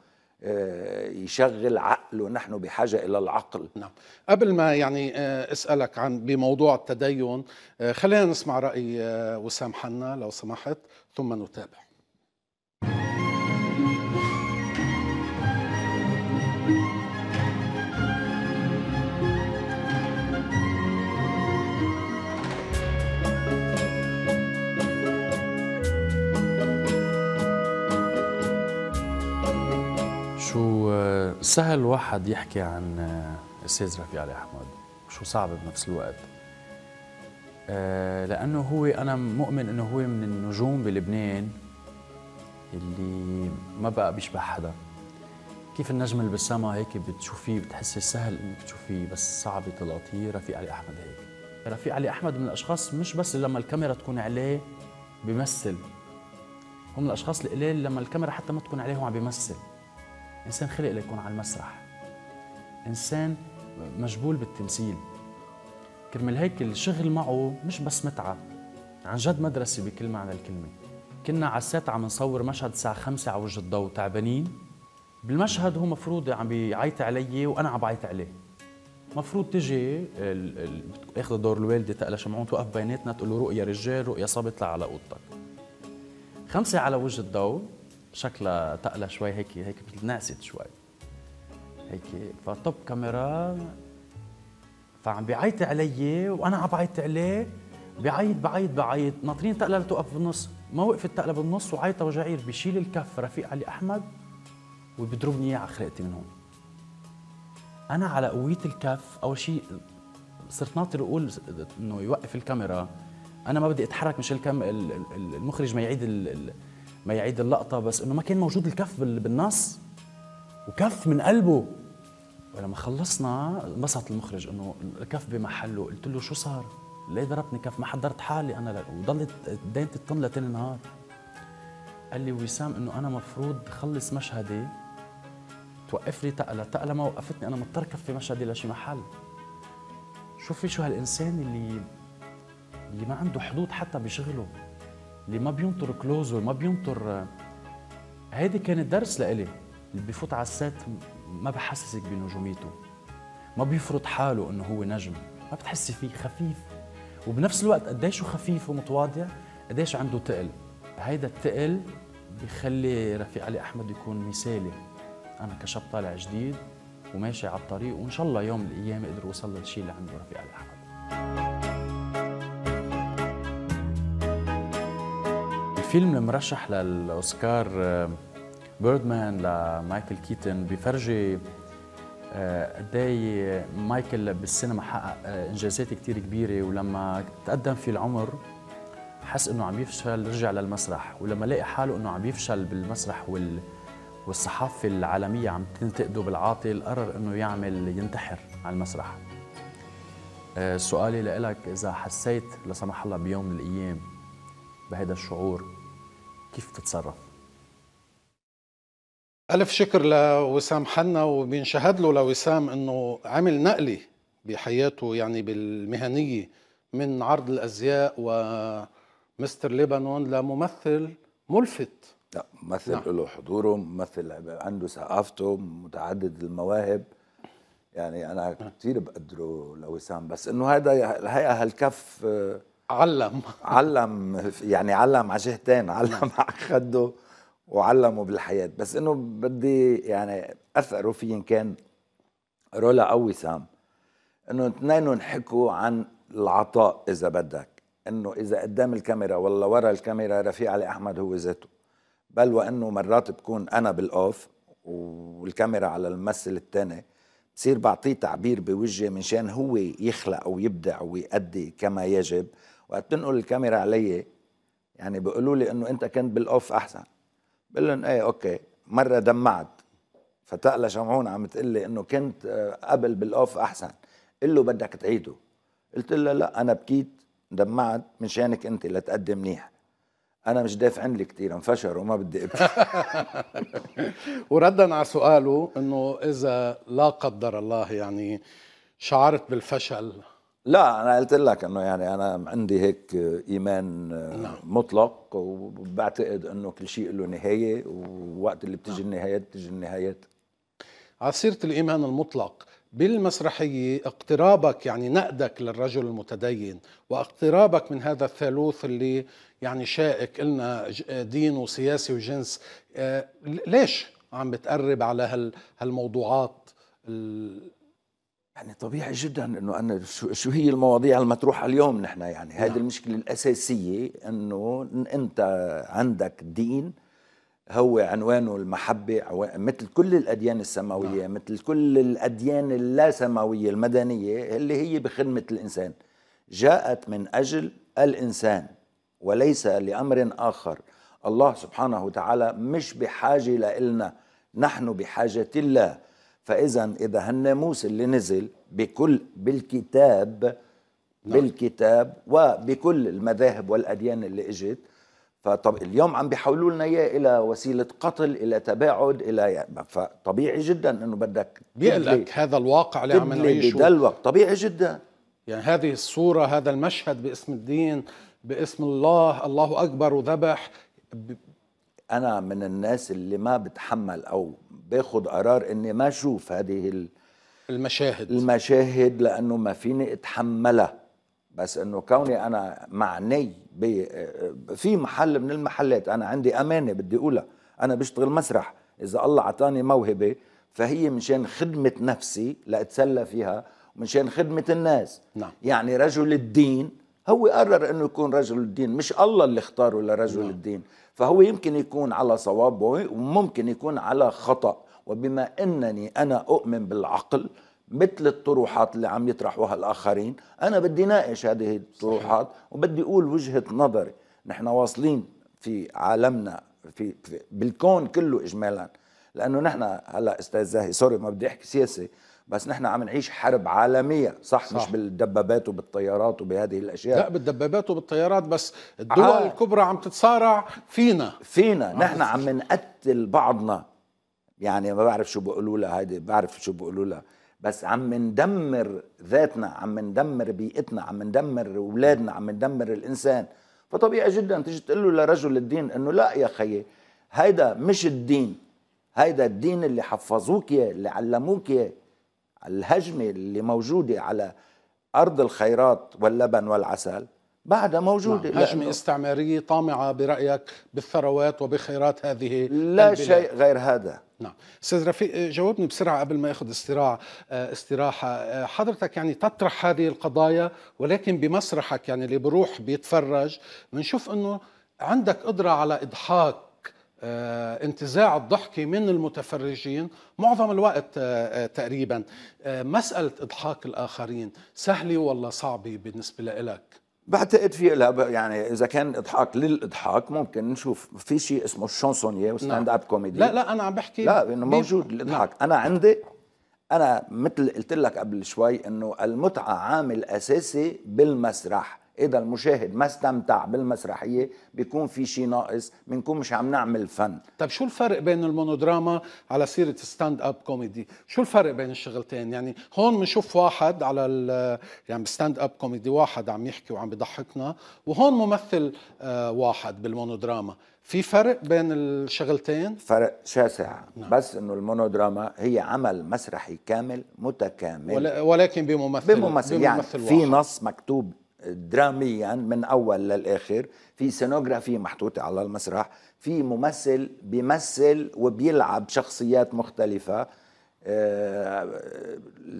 آه، يشغل عقله نحن بحاجة إلى العقل نعم قبل ما يعني آه، أسألك عن بموضوع التدين آه، خلينا نسمع رأي وسام حنا لو سمحت ثم نتابع سهل الواحد يحكي عن استاذ آه، رفيق علي احمد شو صعب بنفس الوقت آه لانه هو انا مؤمن انه هو من النجوم بلبنان اللي ما بقى بيشبه حدا كيف النجم اللي بالسما هيك بتشوفيه بتحسي سهل انك تشوفيه بس صعب تلاقيه رفيق علي احمد هيك رفيق علي احمد من الاشخاص مش بس لما الكاميرا تكون عليه بيمثل هم الاشخاص القليل لما الكاميرا حتى ما تكون عليه هو عم بيمثل إنسان خلق ليكون على المسرح إنسان مجبول بالتمثيل كرمال هيك الشغل معه مش بس متعة عن جد مدرسة بكل معنى الكلمة كنا على السات عم نصور مشهد الساعة خمسة على وجه الضوء تعبانين بالمشهد هو مفروض عم بيعيط علي وأنا عم بعيط عليه مفروض تجي اخذ دور الوالده تقلا شمعون توقف بيناتنا تقول له رؤيا رجال رؤيا صبي اطلع على اوضتك خمسه على وجه الضوء شكلها تقلى شوي هيك هيك نقست شوي هيك فطب كاميرا فعم بيعيط علي وانا عم بعيط عليه بعيط بعيط بعيط ناطرين تقلى لتوقف بالنص ما وقفت تقلى بالنص وعيطة وجعير بشيل الكف رفيق علي احمد وبيضربني اياه على خلقتي من هون انا على قوية الكف اول شيء صرت ناطر اقول انه يوقف الكاميرا انا ما بدي اتحرك مش الكم المخرج ما يعيد ال... ما يعيد اللقطه بس انه ما كان موجود الكف بالنص وكف من قلبه ولما خلصنا انبسط المخرج انه الكف بمحله قلت له شو صار؟ ليه ضربتني كف؟ ما حضرت حالي انا وضلت دينت تطن لتاني نهار قال لي وسام انه انا مفروض خلص مشهدي توقف لي تقلة تقلة ما وقفتني انا مضطر كفي مشهدي لشي محل شوفي شو هالانسان اللي اللي ما عنده حدود حتى بشغله اللي ما بينطر كلوز ما بينطر هيدي كانت درس لإلي اللي بفوت على السات ما بحسسك بنجوميته ما بيفرض حاله انه هو نجم ما بتحسي فيه خفيف وبنفس الوقت قديش خفيف ومتواضع قديش عنده تقل هيدا التقل بخلي رفيق علي احمد يكون مثالي انا كشاب طالع جديد وماشي على الطريق وان شاء الله يوم من الايام اقدر اوصل للشيء اللي عنده رفيق علي احمد الفيلم المرشح للاوسكار بيردمان لمايكل كيتن بيفرجي قد إيه مايكل بالسينما حقق آه، انجازات كثير كبيره ولما تقدم في العمر حس انه عم يفشل رجع للمسرح ولما لقى حاله انه عم يفشل بالمسرح وال والصحافه العالميه عم تنتقده بالعاطل قرر انه يعمل ينتحر على المسرح آه، سؤالي لك اذا حسيت لا سمح الله بيوم من الايام بهذا الشعور كيف بتتصرف؟ ألف شكر لوسام حنا وبنشهد له لوسام أنه عمل نقلة بحياته يعني بالمهنية من عرض الأزياء ومستر ليبانون لممثل ملفت لا ممثل نعم. له حضوره ممثل عنده ثقافته متعدد المواهب يعني أنا نعم. كثير بقدره لوسام بس أنه هذا الحقيقة هالكف آه، علم علم يعني علم على جهتين علم على خده وعلمه بالحياة بس انه بدي يعني اثره في ان كان رولا او وسام انه اثنينهم حكوا عن العطاء اذا بدك انه اذا قدام الكاميرا ولا ورا الكاميرا رفيق علي احمد هو ذاته بل وانه مرات بكون انا بالاوف والكاميرا على الممثل الثاني بصير بعطيه تعبير بوجهي منشان هو يخلق ويبدع ويأدي كما يجب وقت تنقل الكاميرا علي يعني بيقولوا لي انه انت كنت بالاوف احسن بقول لهم ايه اوكي مره دمعت فتقلى شمعون عم تقول لي انه كنت آه، قبل بالاوف احسن قل له بدك تعيده قلت له لا انا بكيت دمعت من شانك انت لتقدم منيح انا مش دافع لي كثير انفشر وما بدي ابكي وردا على سؤاله انه اذا لا قدر الله يعني شعرت بالفشل لا انا قلت لك انه يعني انا عندي هيك ايمان آه، نعم. مطلق وبعتقد انه كل شيء له نهايه ووقت اللي بتجي نعم. النهايات بتجي النهايات على سيره الايمان المطلق بالمسرحية اقترابك يعني نقدك للرجل المتدين واقترابك من هذا الثالوث اللي يعني شائك إلنا دين وسياسي وجنس آه، ليش عم بتقرب على هالموضوعات يعني طبيعي جدا انه انا شو هي المواضيع المطروحه اليوم نحن يعني هذه نعم. المشكله الاساسيه انه انت عندك دين هو عنوانه المحبة مثل كل الأديان السماوية نعم. مثل كل الأديان اللا سماوية المدنية اللي هي بخدمة الإنسان جاءت من أجل الإنسان وليس لأمر آخر الله سبحانه وتعالى مش بحاجة لإلنا نحن بحاجة الله فاذا اذا هالناموس اللي نزل بكل بالكتاب بالكتاب وبكل المذاهب والاديان اللي اجت فطب اليوم عم بيحولوا لنا اياه الى وسيله قتل الى تباعد الى يعني فطبيعي جدا انه بدك بيقلك هذا الواقع اللي عم نعيشه الوقت طبيعي جدا يعني هذه الصوره هذا المشهد باسم الدين باسم الله الله اكبر وذبح ب... انا من الناس اللي ما بتحمل او باخد قرار اني ما اشوف هذه المشاهد المشاهد لانه ما فيني اتحملها بس انه كوني انا معني في محل من المحلات انا عندي امانه بدي اقولها انا بشتغل مسرح اذا الله اعطاني موهبه فهي مشان خدمه نفسي لاتسلى فيها ومشان خدمه الناس نعم. يعني رجل الدين هو قرر انه يكون رجل الدين مش الله اللي اختاره لرجل نعم. الدين فهو يمكن يكون على صواب وممكن يكون على خطأ وبما أنني أنا أؤمن بالعقل مثل الطروحات اللي عم يطرحوها الآخرين أنا بدي ناقش هذه الطروحات وبدي أقول وجهة نظري نحن واصلين في عالمنا في, في بالكون كله إجمالا لأنه نحن هلا أستاذ زاهي سوري ما بدي أحكي سياسة بس نحن عم نعيش حرب عالميه صح, صح. مش بالدبابات وبالطيارات وبهذه الاشياء لا بالدبابات وبالطيارات بس الدول آه. الكبرى عم تتصارع فينا فينا آه. نحن عم نقتل بعضنا يعني ما بعرف شو بيقولوا لها هيدي بعرف شو بيقولوا لها بس عم ندمر ذاتنا عم ندمر بيئتنا عم ندمر اولادنا عم ندمر الانسان فطبيعي جدا تيجي تقول له لرجل الدين انه لا يا خيي هيدا مش الدين هيدا الدين اللي حفظوك اياه اللي علموك اياه الهجمة اللي موجودة على أرض الخيرات واللبن والعسل بعدها موجودة نعم. هجمة استعمارية طامعة برأيك بالثروات وبخيرات هذه لا البلاد. شيء غير هذا نعم استاذ رفيق جاوبني بسرعه قبل ما ياخذ استراع استراحه آه، آه، حضرتك يعني تطرح هذه القضايا ولكن بمسرحك يعني اللي بروح بيتفرج بنشوف انه عندك قدره على اضحاك آه، انتزاع الضحك من المتفرجين معظم الوقت آه، آه، تقريبا مسألة إضحاك الآخرين سهلة ولا صعبة بالنسبة لك؟ بعتقد في لها يعني اذا كان اضحاك للاضحاك ممكن نشوف في شيء اسمه الشونسونيه وستاند اب كوميدي لا لا انا عم بحكي لا انه موجود الاضحاك نعم. انا عندي انا مثل قلت لك قبل شوي انه المتعه عامل اساسي بالمسرح اذا المشاهد ما استمتع بالمسرحيه بيكون في شيء ناقص بنكون مش عم نعمل فن طيب شو الفرق بين المونودراما على سيره ستاند اب كوميدي شو الفرق بين الشغلتين يعني هون بنشوف واحد على ال يعني ستاند اب كوميدي واحد عم يحكي وعم بضحكنا وهون ممثل آه، واحد بالمونودراما في فرق بين الشغلتين؟ فرق شاسع نعم. بس انه المونودراما هي عمل مسرحي كامل متكامل ولكن بممثل بممثل, يعني بممثل يعني واحد. في نص مكتوب دراميا من اول للاخر في سينوغرافي محطوطه على المسرح في ممثل بيمثل وبيلعب شخصيات مختلفه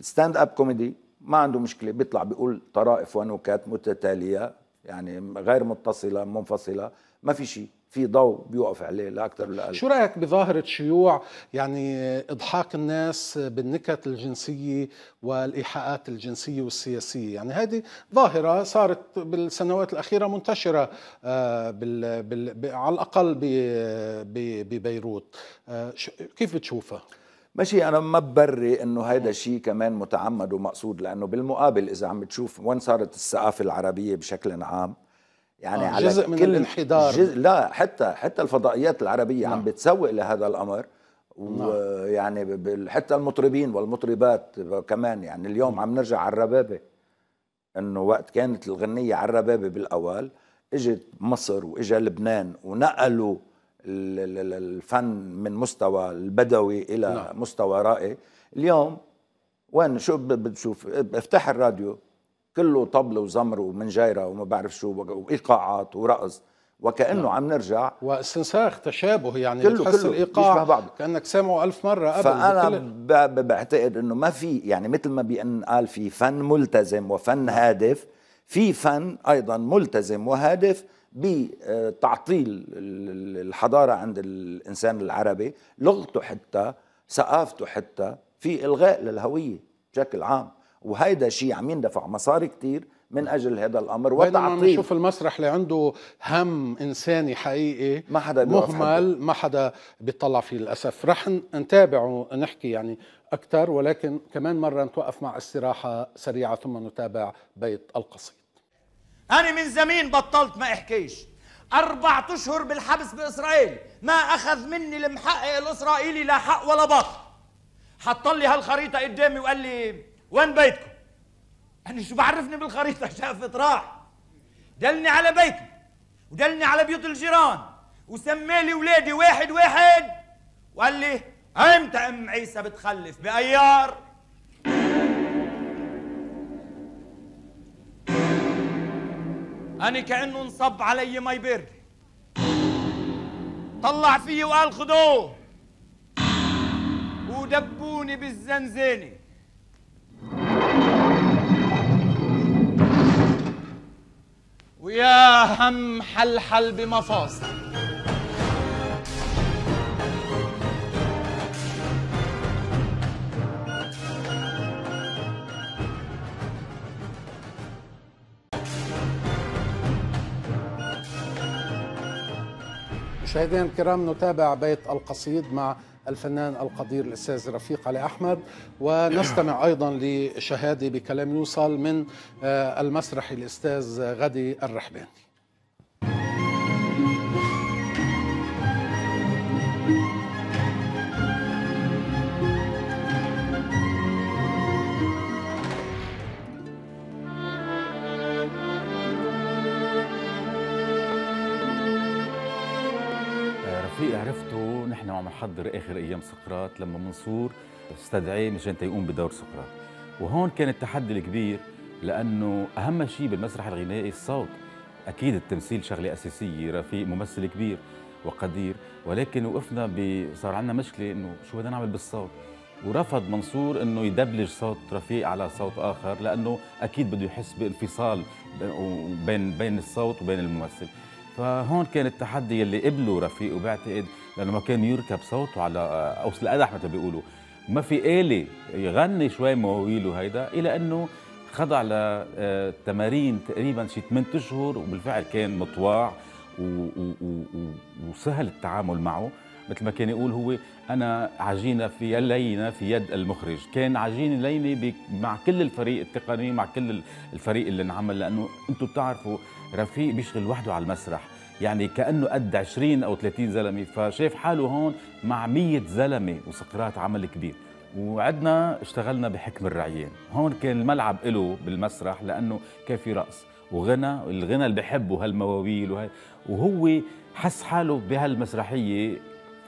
ستاند اب كوميدي ما عنده مشكله بيطلع بيقول طرائف ونكات متتاليه يعني غير متصله منفصله ما في شيء في ضوء بيوقف عليه لا اكثر ولا اقل شو رايك بظاهره شيوع يعني اضحاك الناس بالنكت الجنسيه والايحاءات الجنسيه والسياسيه يعني هذه ظاهره صارت بالسنوات الاخيره منتشره آه، بال بال على الاقل ب... ب... ببيروت آه، كيف بتشوفها ماشي انا ما ببري انه هيدا شيء كمان متعمد ومقصود لانه بالمقابل اذا عم تشوف وين صارت الثقافه العربيه بشكل عام يعني آه، على جزء من الانحدار جزء لا حتى حتى الفضائيات العربيه نعم. عم بتسوق لهذا الامر نعم. ويعني نعم. حتى المطربين والمطربات كمان يعني اليوم نعم. عم نرجع على الربابه انه وقت كانت الغنيه على الربابه بالاول اجت مصر واجا لبنان ونقلوا الفن من مستوى البدوي الى نعم. مستوى رائع اليوم وين شو بتشوف افتح الراديو كله طبل وزمر ومنجيرة وما بعرف شو وإيقاعات ورقص وكأنه نعم. عم نرجع واستنساخ تشابه يعني كله كله الإيقاع بعض. كأنك سامعه ألف مرة قبل فأنا بعتقد أنه ما في يعني مثل ما بينقال في فن ملتزم وفن نعم. هادف في فن أيضا ملتزم وهادف بتعطيل الحضارة عند الإنسان العربي لغته حتى ثقافته حتى في إلغاء للهوية بشكل عام وهيدا شيء عم يندفع مصاري كتير من نعم. اجل هذا الامر وتعطيل بينما نشوف المسرح اللي عنده هم انساني حقيقي ما حدا مهمل ما حدا بيطلع فيه للاسف رح نتابعه نحكي يعني اكثر ولكن كمان مره نتوقف مع استراحه سريعه ثم نتابع بيت القصيد انا من زمين بطلت ما احكيش أربعة أشهر بالحبس بإسرائيل ما أخذ مني المحقق الإسرائيلي لا حق ولا بطل حط لي هالخريطة قدامي وقال لي وين بيتكم انا شو بعرفني بالخريطه شافت راح دلني على بيتي ودلني على بيوت الجيران وسمى لي ولادي واحد واحد وقال لي امتى ام عيسى بتخلف بايار انا كانه انصب علي مي برد طلع فيي وقال خدوه ودبوني بالزنزانه ويا هم حلحل بمفاصل مشاهدينا الكرام نتابع بيت القصيد مع الفنان القدير الأستاذ رفيق علي أحمد ونستمع أيضا لشهادة بكلام يوصل من آه، المسرح الأستاذ غدي الرحباني بحضر اخر ايام سقراط لما منصور استدعيه مشان يقوم بدور سقراط وهون كان التحدي الكبير لانه اهم شيء بالمسرح الغنائي الصوت اكيد التمثيل شغله اساسيه رفيق ممثل كبير وقدير ولكن وقفنا ب... صار عندنا مشكله انه شو بدنا نعمل بالصوت ورفض منصور انه يدبلج صوت رفيق على صوت اخر لانه اكيد بده يحس بانفصال بين بين الصوت وبين الممثل فهون كان التحدي اللي قبله رفيق وبعتقد لانه ما كان يركب صوته على آه، اوصل القدح مثل ما بيقولوا ما في آلة يغني شوي مواويله هيدا إلى أنه خضع لتمارين آه، تقريبا شي 8 أشهر وبالفعل كان مطواع وسهل التعامل معه مثل ما كان يقول هو أنا عجينة في لينة في يد المخرج كان عجينة لينة مع كل الفريق التقني مع كل الفريق اللي انعمل لأنه أنتم بتعرفوا رفيق بيشتغل وحده على المسرح يعني كانه قد 20 او 30 زلمه فشاف حاله هون مع 100 زلمه وسقراط عمل كبير وعدنا اشتغلنا بحكم الرعيان هون كان الملعب له بالمسرح لانه كان في رقص وغنى الغنى اللي بحبه هالمواويل وهي وهو حس حاله بهالمسرحيه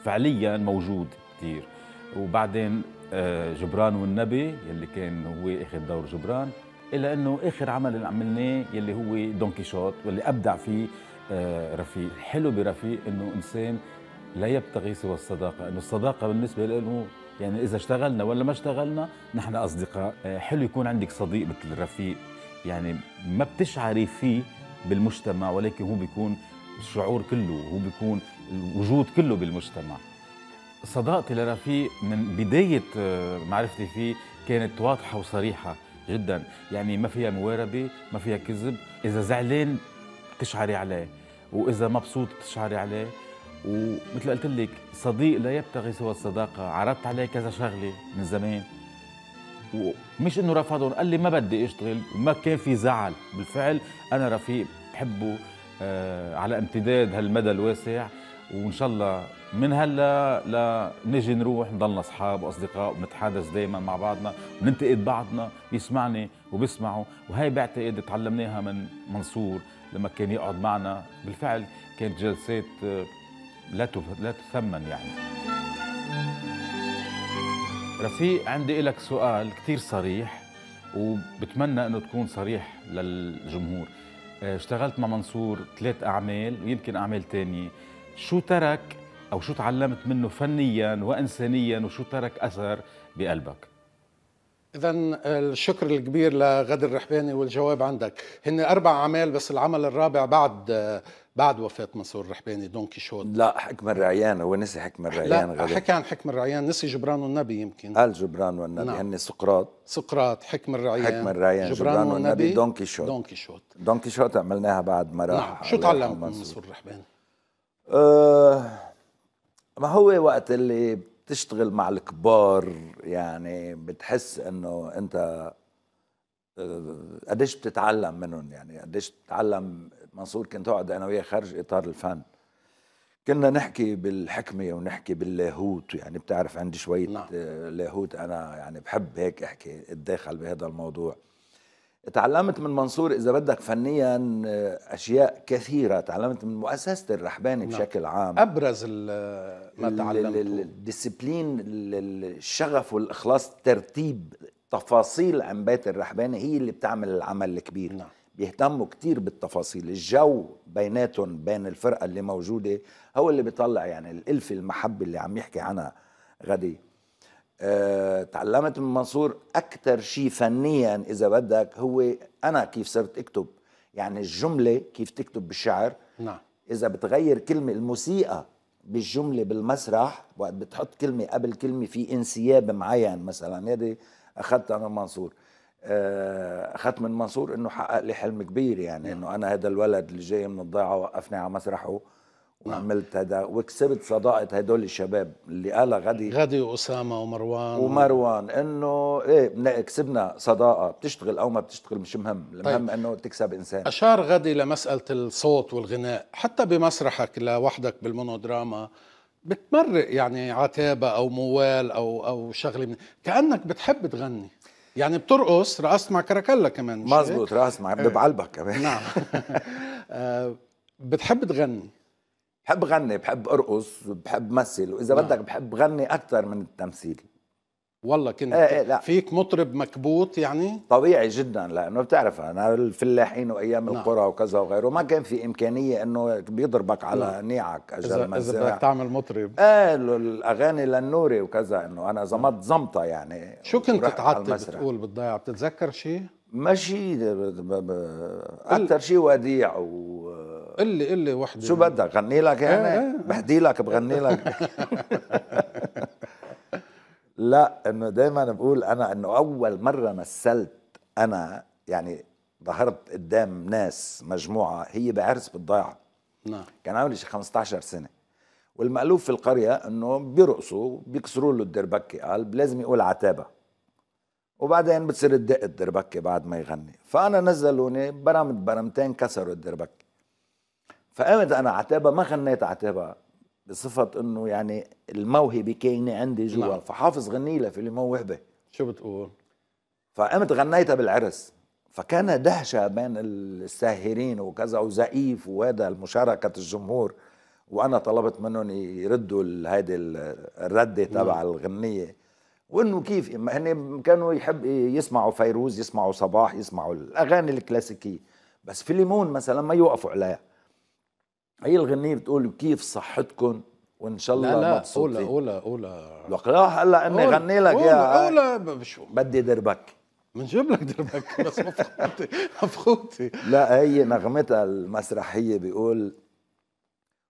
فعليا موجود كثير وبعدين آه، جبران والنبي يلي كان هو اخذ دور جبران الا انه اخر عمل اللي عملناه يلي هو دونكي شوت واللي ابدع فيه آه، رفيق الحلو برفيق انه انسان لا يبتغي سوى الصداقه انه الصداقه بالنسبه له يعني اذا اشتغلنا ولا ما اشتغلنا نحن اصدقاء آه، حلو يكون عندك صديق مثل الرفيق يعني ما بتشعري فيه بالمجتمع ولكن هو بيكون الشعور كله هو بيكون الوجود كله بالمجتمع صداقتي لرفيق من بداية آه، معرفتي فيه كانت واضحة وصريحة جدا يعني ما فيها مواربة ما فيها كذب إذا زعلان تشعري عليه واذا مبسوط تشعري عليه ومثل قلت لك صديق لا يبتغي سوى الصداقه عرضت عليه كذا شغله من زمان ومش انه رفضهم قال لي ما بدي اشتغل وما كان في زعل بالفعل انا رفيق بحبه آه على امتداد هالمدى الواسع وان شاء الله من هلا لنجي نروح نضلنا اصحاب واصدقاء ونتحادث دائما مع بعضنا وننتقد بعضنا يسمعني وبيسمعوا وهي بعتقد تعلمناها من منصور لما كان يقعد معنا بالفعل كانت جلسات آه، لا لا تثمن يعني رفيق عندي لك سؤال كثير صريح وبتمنى انه تكون صريح للجمهور آه، اشتغلت مع منصور ثلاث اعمال ويمكن اعمال تانية شو ترك او شو تعلمت منه فنيا وانسانيا وشو ترك اثر بقلبك إذا الشكر الكبير لغدر الرحباني والجواب عندك، هن أربع أعمال بس العمل الرابع بعد بعد وفاة منصور الرحباني دون كيشوت لا حكم الرعيان هو نسي حكم الرعيان لا حكى عن حكم الرعيان نسي جبران والنبي يمكن قال جبران والنبي نعم. هن سقراط سقراط حكم الرعيان حكم الرعيان جبران, جبران والنبي, والنبي دون كيشوت دون كيشوت دون كيشوت عملناها بعد راح نعم. شو تعلمت من منصور الرحباني؟ أه ما هو وقت اللي تشتغل مع الكبار يعني بتحس انه انت آه، قديش بتتعلم منهم يعني قديش بتتعلم منصور كنت اقعد انا وياه خارج اطار الفن كنا نحكي بالحكمه ونحكي باللاهوت يعني بتعرف عندي شويه نعم. آه، لاهوت انا يعني بحب هيك احكي اتداخل بهذا الموضوع تعلمت من منصور اذا بدك فنيا آه، اشياء كثيره تعلمت من مؤسسه الرحباني نعم. بشكل عام ابرز ما تعلمته الديسبلين الشغف والاخلاص ترتيب تفاصيل عن بيت الرحباني هي اللي بتعمل العمل الكبير نعم. بيهتموا كتير بالتفاصيل الجو بيناتهم بين الفرقه اللي موجوده هو اللي بيطلع يعني الالفه المحبه اللي عم يحكي عنها غدي آه، تعلمت من منصور اكثر شيء فنيا اذا بدك هو انا كيف صرت اكتب يعني الجمله كيف تكتب بالشعر نعم اذا بتغير كلمه الموسيقى بالجمله بالمسرح وقت بتحط كلمه قبل كلمه في انسياب معين مثلا هذه اخذتها من منصور آه، اخذت من منصور انه حقق لي حلم كبير يعني نعم. انه انا هذا الولد اللي جاي من الضيعه وقفني على مسرحه نعم. وعملت هذا وكسبت صداقه هدول الشباب اللي قالها غدي غدي واسامه ومروان ومروان انه ايه كسبنا صداقه بتشتغل او ما بتشتغل مش مهم طيب. المهم طيب. انه تكسب انسان اشار غدي لمساله الصوت والغناء حتى بمسرحك لوحدك بالمونودراما بتمرق يعني عتابه او موال او او شغله من... كانك بتحب تغني يعني بترقص رقصت مع كراكلا كمان مزبوط رقصت مع إيه. ببعلبك كمان نعم آه، بتحب تغني بحب غني بحب ارقص بحب مثل واذا نعم. بدك بحب غني اكثر من التمثيل والله كنت ايه ايه لا. فيك مطرب مكبوت يعني طبيعي جدا لانه بتعرف انا الفلاحين وايام نعم. القرى وكذا وغيره ما كان في امكانيه انه بيضربك على نعم. نيعك اجل ما اذا بدك تعمل مطرب ايه الاغاني للنوري وكذا انه انا زمط نعم. زمطه يعني شو كنت تعطي بتقول بالضيعه بتتذكر شيء ماشي اكثر شيء وديع و اللي اللي وحده شو بدك غني لك يعني إيه، إيه. بهدي لك بغني لك لا انه دائما بقول انا انه اول مره مثلت انا يعني ظهرت قدام ناس مجموعه هي بعرس بالضيعه نعم كان عمري شي 15 سنه والمألوف في القريه انه بيرقصوا بيكسروا له الدربكه قال لازم يقول عتابه وبعدين بتصير تدق الدربكه بعد ما يغني فانا نزلوني برمت برمتين كسروا الدربكه فقمت انا عتابه ما غنيت عتابه بصفه انه يعني الموهبه كاينه عندي جوا نعم. فحافظ غني لها في الموهبه شو بتقول فقمت غنيتها بالعرس فكان دهشه بين الساهرين وكذا وزئيف وهذا مشاركه الجمهور وانا طلبت منهم يردوا هيدي الرده تبع الغنيه وانه كيف اما هن كانوا يحب يسمعوا فيروز يسمعوا صباح يسمعوا الاغاني الكلاسيكيه بس في ليمون مثلا ما يوقفوا عليها هي الغنيه بتقول كيف صحتكم وان شاء الله لا لا مبسوطين لا قولها لك لا هلا اني غني لك اياها قولا شو بدي دربك بنجيب لك دربك بس مفخوتي مفخوتي لا هي نغمتها المسرحيه بيقول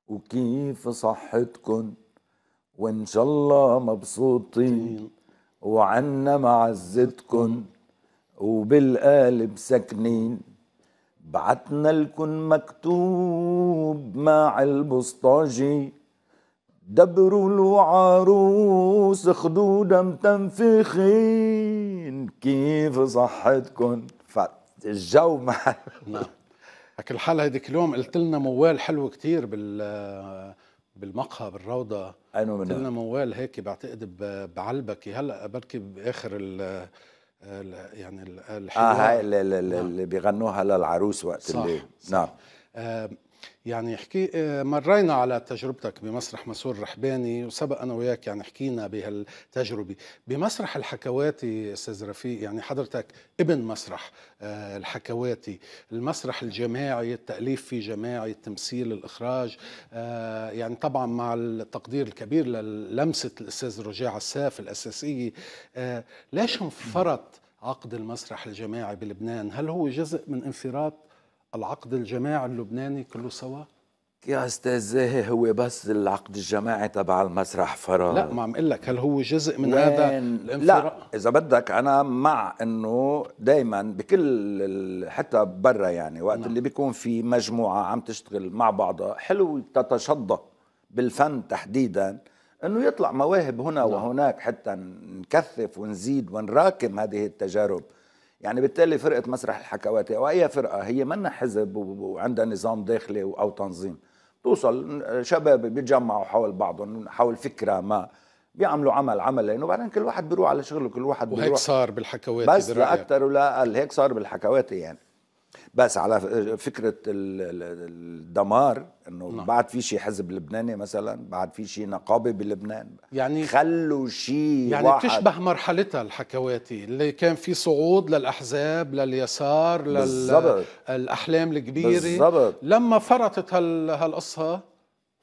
وكيف صحتكم وان شاء الله مبسوطين طيب. وعنا معزتكن وبالقالب ساكنين بعتنا لكن مكتوب مع البسطاجي دبروا العروس خدودا متنفخين كيف صحتكن فالجو محل نعم لكن الحال هذيك اليوم قلت لنا موال حلو كتير بال بالمقهى بالروضه انه من لنا موال هيك بعتقد بعلبكي هلا بركي باخر ال يعني الحلوة اه هاي اللي, نعم. اللي بيغنوها للعروس وقت صح اللي صح. نعم آه يعني حكي آه، مرينا على تجربتك بمسرح مسور رحباني وسبق انا وياك يعني حكينا بهالتجربه بمسرح الحكواتي استاذ رفيق يعني حضرتك ابن مسرح آه، الحكواتي المسرح الجماعي التاليف فيه جماعي التمثيل الاخراج آه، يعني طبعا مع التقدير الكبير للمسه الاستاذ رجاع عساف الاساسيه ليش انفرط عقد المسرح الجماعي بلبنان هل هو جزء من انفراط العقد الجماعي اللبناني كله سوا يا استاذ زاهي هو بس العقد الجماعي تبع المسرح فراغ لا ما عم اقول لك هل هو جزء من وين... هذا لا اذا بدك انا مع انه دائما بكل حتى برا يعني وقت نعم. اللي بيكون في مجموعه عم تشتغل مع بعضها حلو تتشضى بالفن تحديدا انه يطلع مواهب هنا نعم. وهناك حتى نكثف ونزيد ونراكم هذه التجارب يعني بالتالي فرقه مسرح الحكواتي او اي فرقه هي منا حزب وعندها نظام داخلي او تنظيم توصل شباب بيتجمعوا حول بعضهم حول فكره ما بيعملوا عمل عمل لانه بعدين كل واحد بيروح على شغله كل واحد وهيك بيروح صار بالحكواتي بس لا اكثر ولا اقل هيك صار بالحكواتي يعني بس على فكره الدمار انه نعم. بعد في شيء حزب لبناني مثلا بعد في شيء نقابه بلبنان يعني خلوا شيء يعني واحد. بتشبه مرحلتها الحكواتي اللي كان في صعود للاحزاب لليسار بالزبط. للاحلام الكبيره بالزبط. لما فرطت هال... هالقصه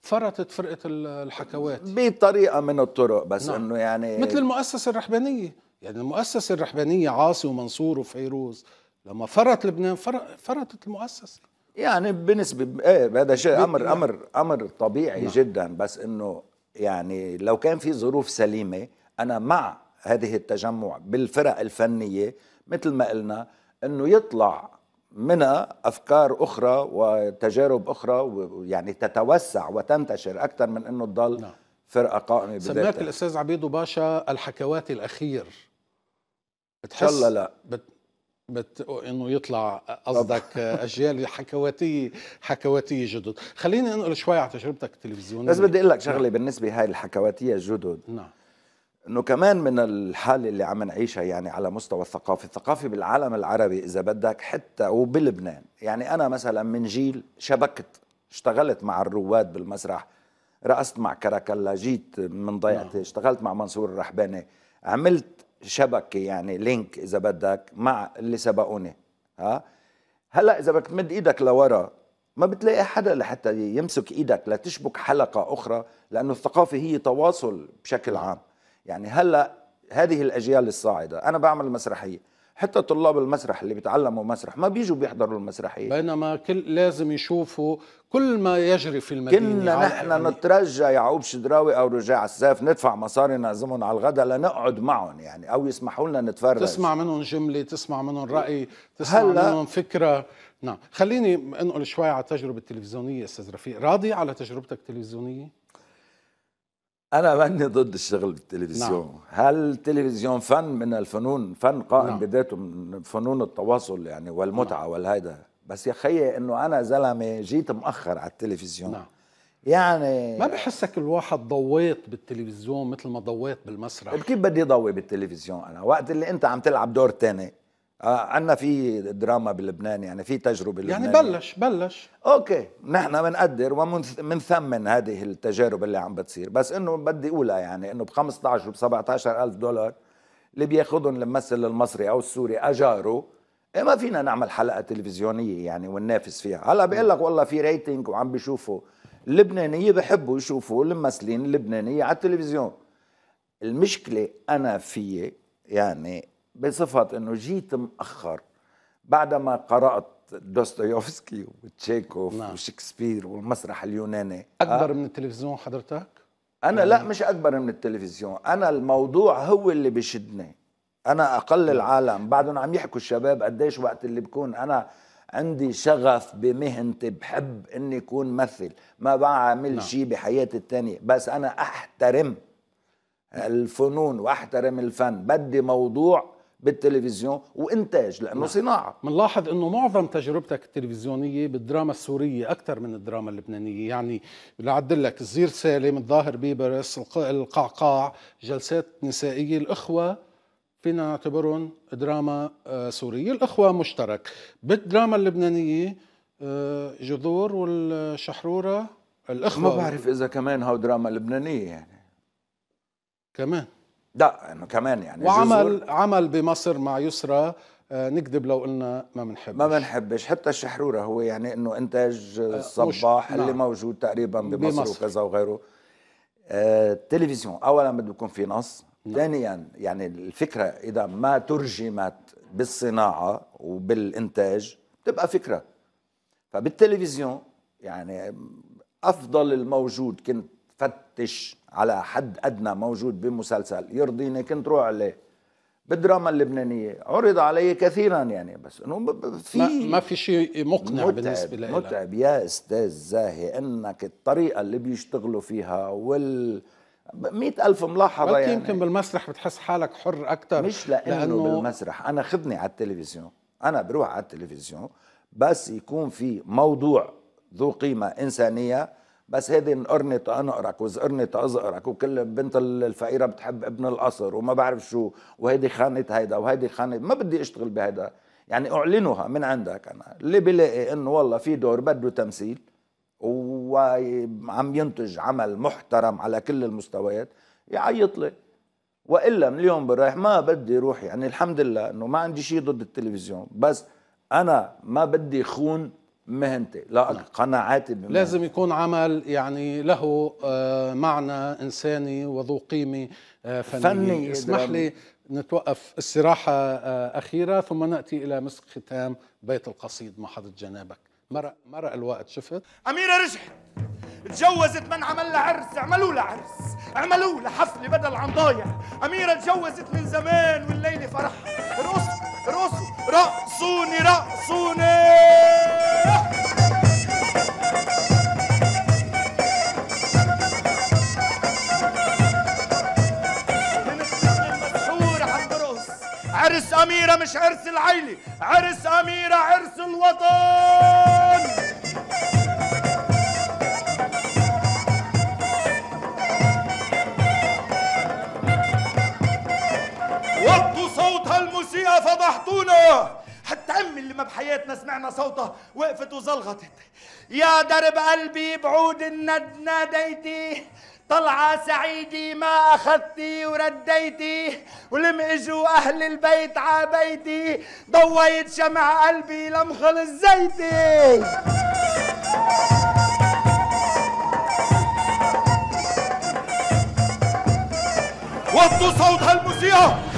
فرطت فرقة الحكوات بطريقة من الطرق بس نعم. انه يعني مثل المؤسسة الرحبانية يعني المؤسسة الرحبانية عاصي ومنصور وفيروز لما فرط لبنان فرطت المؤسسه يعني بالنسبه ايه هذا شيء امر نعم. امر امر طبيعي نعم. جدا بس انه يعني لو كان في ظروف سليمه انا مع هذه التجمع بالفرق الفنيه مثل ما قلنا انه يطلع منها افكار اخرى وتجارب اخرى ويعني تتوسع وتنتشر اكثر من انه تضل نعم. فرقه قائمه بذاتها سماك الاستاذ عبيد باشا الحكواتي الاخير بتحس لا بت... بت... انه يطلع قصدك اجيال حكواتيه حكواتيه جدد خليني انقل شوي على تجربتك التلفزيونيه بس بدي اقول لك شغله بالنسبه هاي الحكواتيه الجدد نعم انه كمان من الحاله اللي عم نعيشها يعني على مستوى الثقافه، الثقافه بالعالم العربي اذا بدك حتى وبلبنان، يعني انا مثلا من جيل شبكت اشتغلت مع الرواد بالمسرح رقصت مع كراكلا جيت من ضيعتي نعم. اشتغلت مع منصور الرحباني عملت شبكه يعني لينك اذا بدك مع اللي سبقوني ها هلا اذا بدك تمد ايدك لورا ما بتلاقي حدا لحتى يمسك ايدك لتشبك حلقه اخرى لانه الثقافه هي تواصل بشكل عام يعني هلا هذه الاجيال الصاعده انا بعمل مسرحيه حتى طلاب المسرح اللي بيتعلموا مسرح ما بيجوا بيحضروا المسرحيه بينما كل لازم يشوفوا كل ما يجري في المدينه كنا نحن يعني نترجى يعقوب شدراوي او رجاع عساف ندفع مصاري نعزمهم على الغداء لنقعد معهم يعني او يسمحوا لنا نتفرج تسمع منهم جمله تسمع منهم راي تسمع هلا منهم فكره نعم خليني انقل شوي على التجربه التلفزيونيه استاذ رفيق راضي على تجربتك التلفزيونيه انا ماني ضد الشغل بالتلفزيون نعم. هل التلفزيون فن من الفنون فن قائم نعم. بذاته من فنون التواصل يعني والمتعه نعم. والهيدا بس يا خيي انه انا زلمه جيت مأخر على التلفزيون نعم. يعني ما بحسك الواحد ضويت بالتلفزيون مثل ما ضويت بالمسرح كيف بدي ضوي بالتلفزيون انا وقت اللي انت عم تلعب دور تاني آه عندنا في دراما بلبنان يعني في تجربه يعني لبنانية. بلش بلش اوكي نحن بنقدر وبنثمن هذه التجارب اللي عم بتصير بس انه بدي اقولها يعني انه ب 15 وب 17 الف دولار اللي بياخذهم الممثل المصري او السوري اجاره إيه ما فينا نعمل حلقه تلفزيونيه يعني وننافس فيها هلا بقول لك والله في ريتنج وعم بيشوفوا اللبنانيه بحبوا يشوفوا الممثلين اللبنانيه على التلفزيون المشكله انا في يعني بصفة أنه جيت مأخر بعدما قرأت دوستويفسكي وتشيكوف نعم. وشكسبير والمسرح اليوناني أكبر أه؟ من التلفزيون حضرتك؟ أنا يعني... لا مش أكبر من التلفزيون أنا الموضوع هو اللي بشدني أنا أقل نعم. العالم بعدهم عم يحكوا الشباب قديش وقت اللي بكون أنا عندي شغف بمهنتي بحب اني اكون ممثل ما بعمل نعم. شيء بحياتي الثانيه بس انا احترم نعم. الفنون واحترم الفن بدي موضوع بالتلفزيون وانتاج لانه نعم. صناعه بنلاحظ انه معظم تجربتك التلفزيونيه بالدراما السوريه اكثر من الدراما اللبنانيه يعني لعدل لك الزير سالم الظاهر بيبرس القعقاع جلسات نسائيه الاخوه فينا نعتبرهم دراما آه، سورية الأخوة مشترك بالدراما اللبنانية آه، جذور والشحرورة الأخوة ما بعرف إذا كمان هاو دراما لبنانية يعني كمان لا انه كمان يعني وعمل جزر عمل بمصر مع يسرى آه، نكذب لو قلنا ما بنحبش ما بنحبش حتى الشحروره هو يعني انه انتاج آه، الصباح اللي نعم. موجود تقريبا بمصر, بمصر وكذا وغيره التلفزيون آه، اولا بده يكون في نص نعم. ثانيا يعني الفكره اذا ما ترجمت بالصناعه وبالانتاج تبقى فكره فبالتلفزيون يعني افضل الموجود كنت فتش على حد أدنى موجود بمسلسل يرضيني كنت روح عليه بالدراما اللبنانية عرض علي كثيرا يعني بس انه في ما, ما في شيء مقنع متعب بالنسبة لي متعب يا استاذ زاهي انك الطريقة اللي بيشتغلوا فيها وال مئة ألف ملاحظة يعني يمكن بالمسرح بتحس حالك حر أكثر مش لأنه, لأنه بالمسرح أنا خذني على التلفزيون أنا بروح على التلفزيون بس يكون في موضوع ذو قيمة إنسانية بس هيدي انقرنت انقرك وزقرني ازقرك وكل بنت الفقيره بتحب ابن القصر وما بعرف شو وهيدي خانه هيدا وهيدي خانه ما بدي اشتغل بهيدا يعني اعلنها من عندك انا اللي بلاقي انه والله في دور بده تمثيل وعم ينتج عمل محترم على كل المستويات يعيط لي والا من اليوم بالرايح ما بدي روح يعني الحمد لله انه ما عندي شيء ضد التلفزيون بس انا ما بدي خون مهنتي لا نعم. قناعاتي بمهنتي. لازم يكون عمل يعني له آه، معنى انساني وذو قيمه آه، فنيه فني اسمح لي نتوقف استراحه آه، اخيره ثم ناتي الى مسك ختام بيت القصيد مع حضره جنابك مرق مرق الوقت شفت اميره رجعت تجوزت من عمل لها عرس اعملوا لها عرس اعملوا لها حفله بدل عن ضايع اميره تجوزت من زمان والليله فرح رقصوا رقصوا رقصوني رقصوني عرس أميرة مش عرس العيلة عرس أميرة عرس الوطن الموسيقى فضحتونا حتى امي اللي ما بحياتنا سمعنا صوتها وقفت وزلغطت يا درب قلبي بعود الند ناديتي طلعة سعيدي ما أخذتي ورديتي ولم إجوا أهل البيت عبيتي ضويت شمع قلبي لم خلص زيتي وطوا صوت هالموسيقى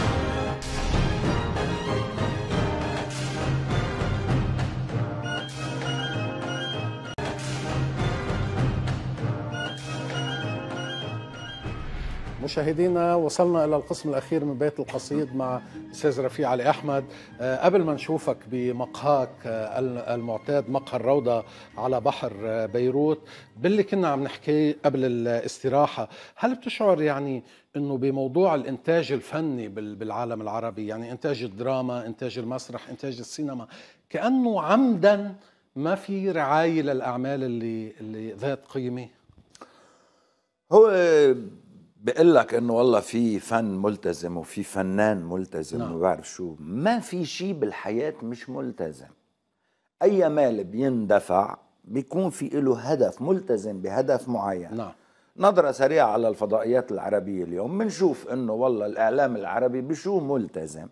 مشاهدينا وصلنا إلى القسم الأخير من بيت القصيد مع أستاذ رفيع علي أحمد آه، قبل ما نشوفك بمقهاك آه، المعتاد مقهى الروضة على بحر آه، بيروت باللي كنا عم نحكيه قبل الاستراحة هل بتشعر يعني انه بموضوع الانتاج الفني بالعالم العربي يعني انتاج الدراما انتاج المسرح انتاج السينما كانه عمدا ما في رعايه للاعمال اللي اللي ذات قيمه هو بقول لك انه والله في فن ملتزم وفي فنان ملتزم نعم. وبعرف شو ما في شيء بالحياه مش ملتزم اي مال بيندفع بيكون في له هدف ملتزم بهدف معين نعم. نظرة سريعة على الفضائيات العربية اليوم بنشوف انه والله الاعلام العربي بشو ملتزم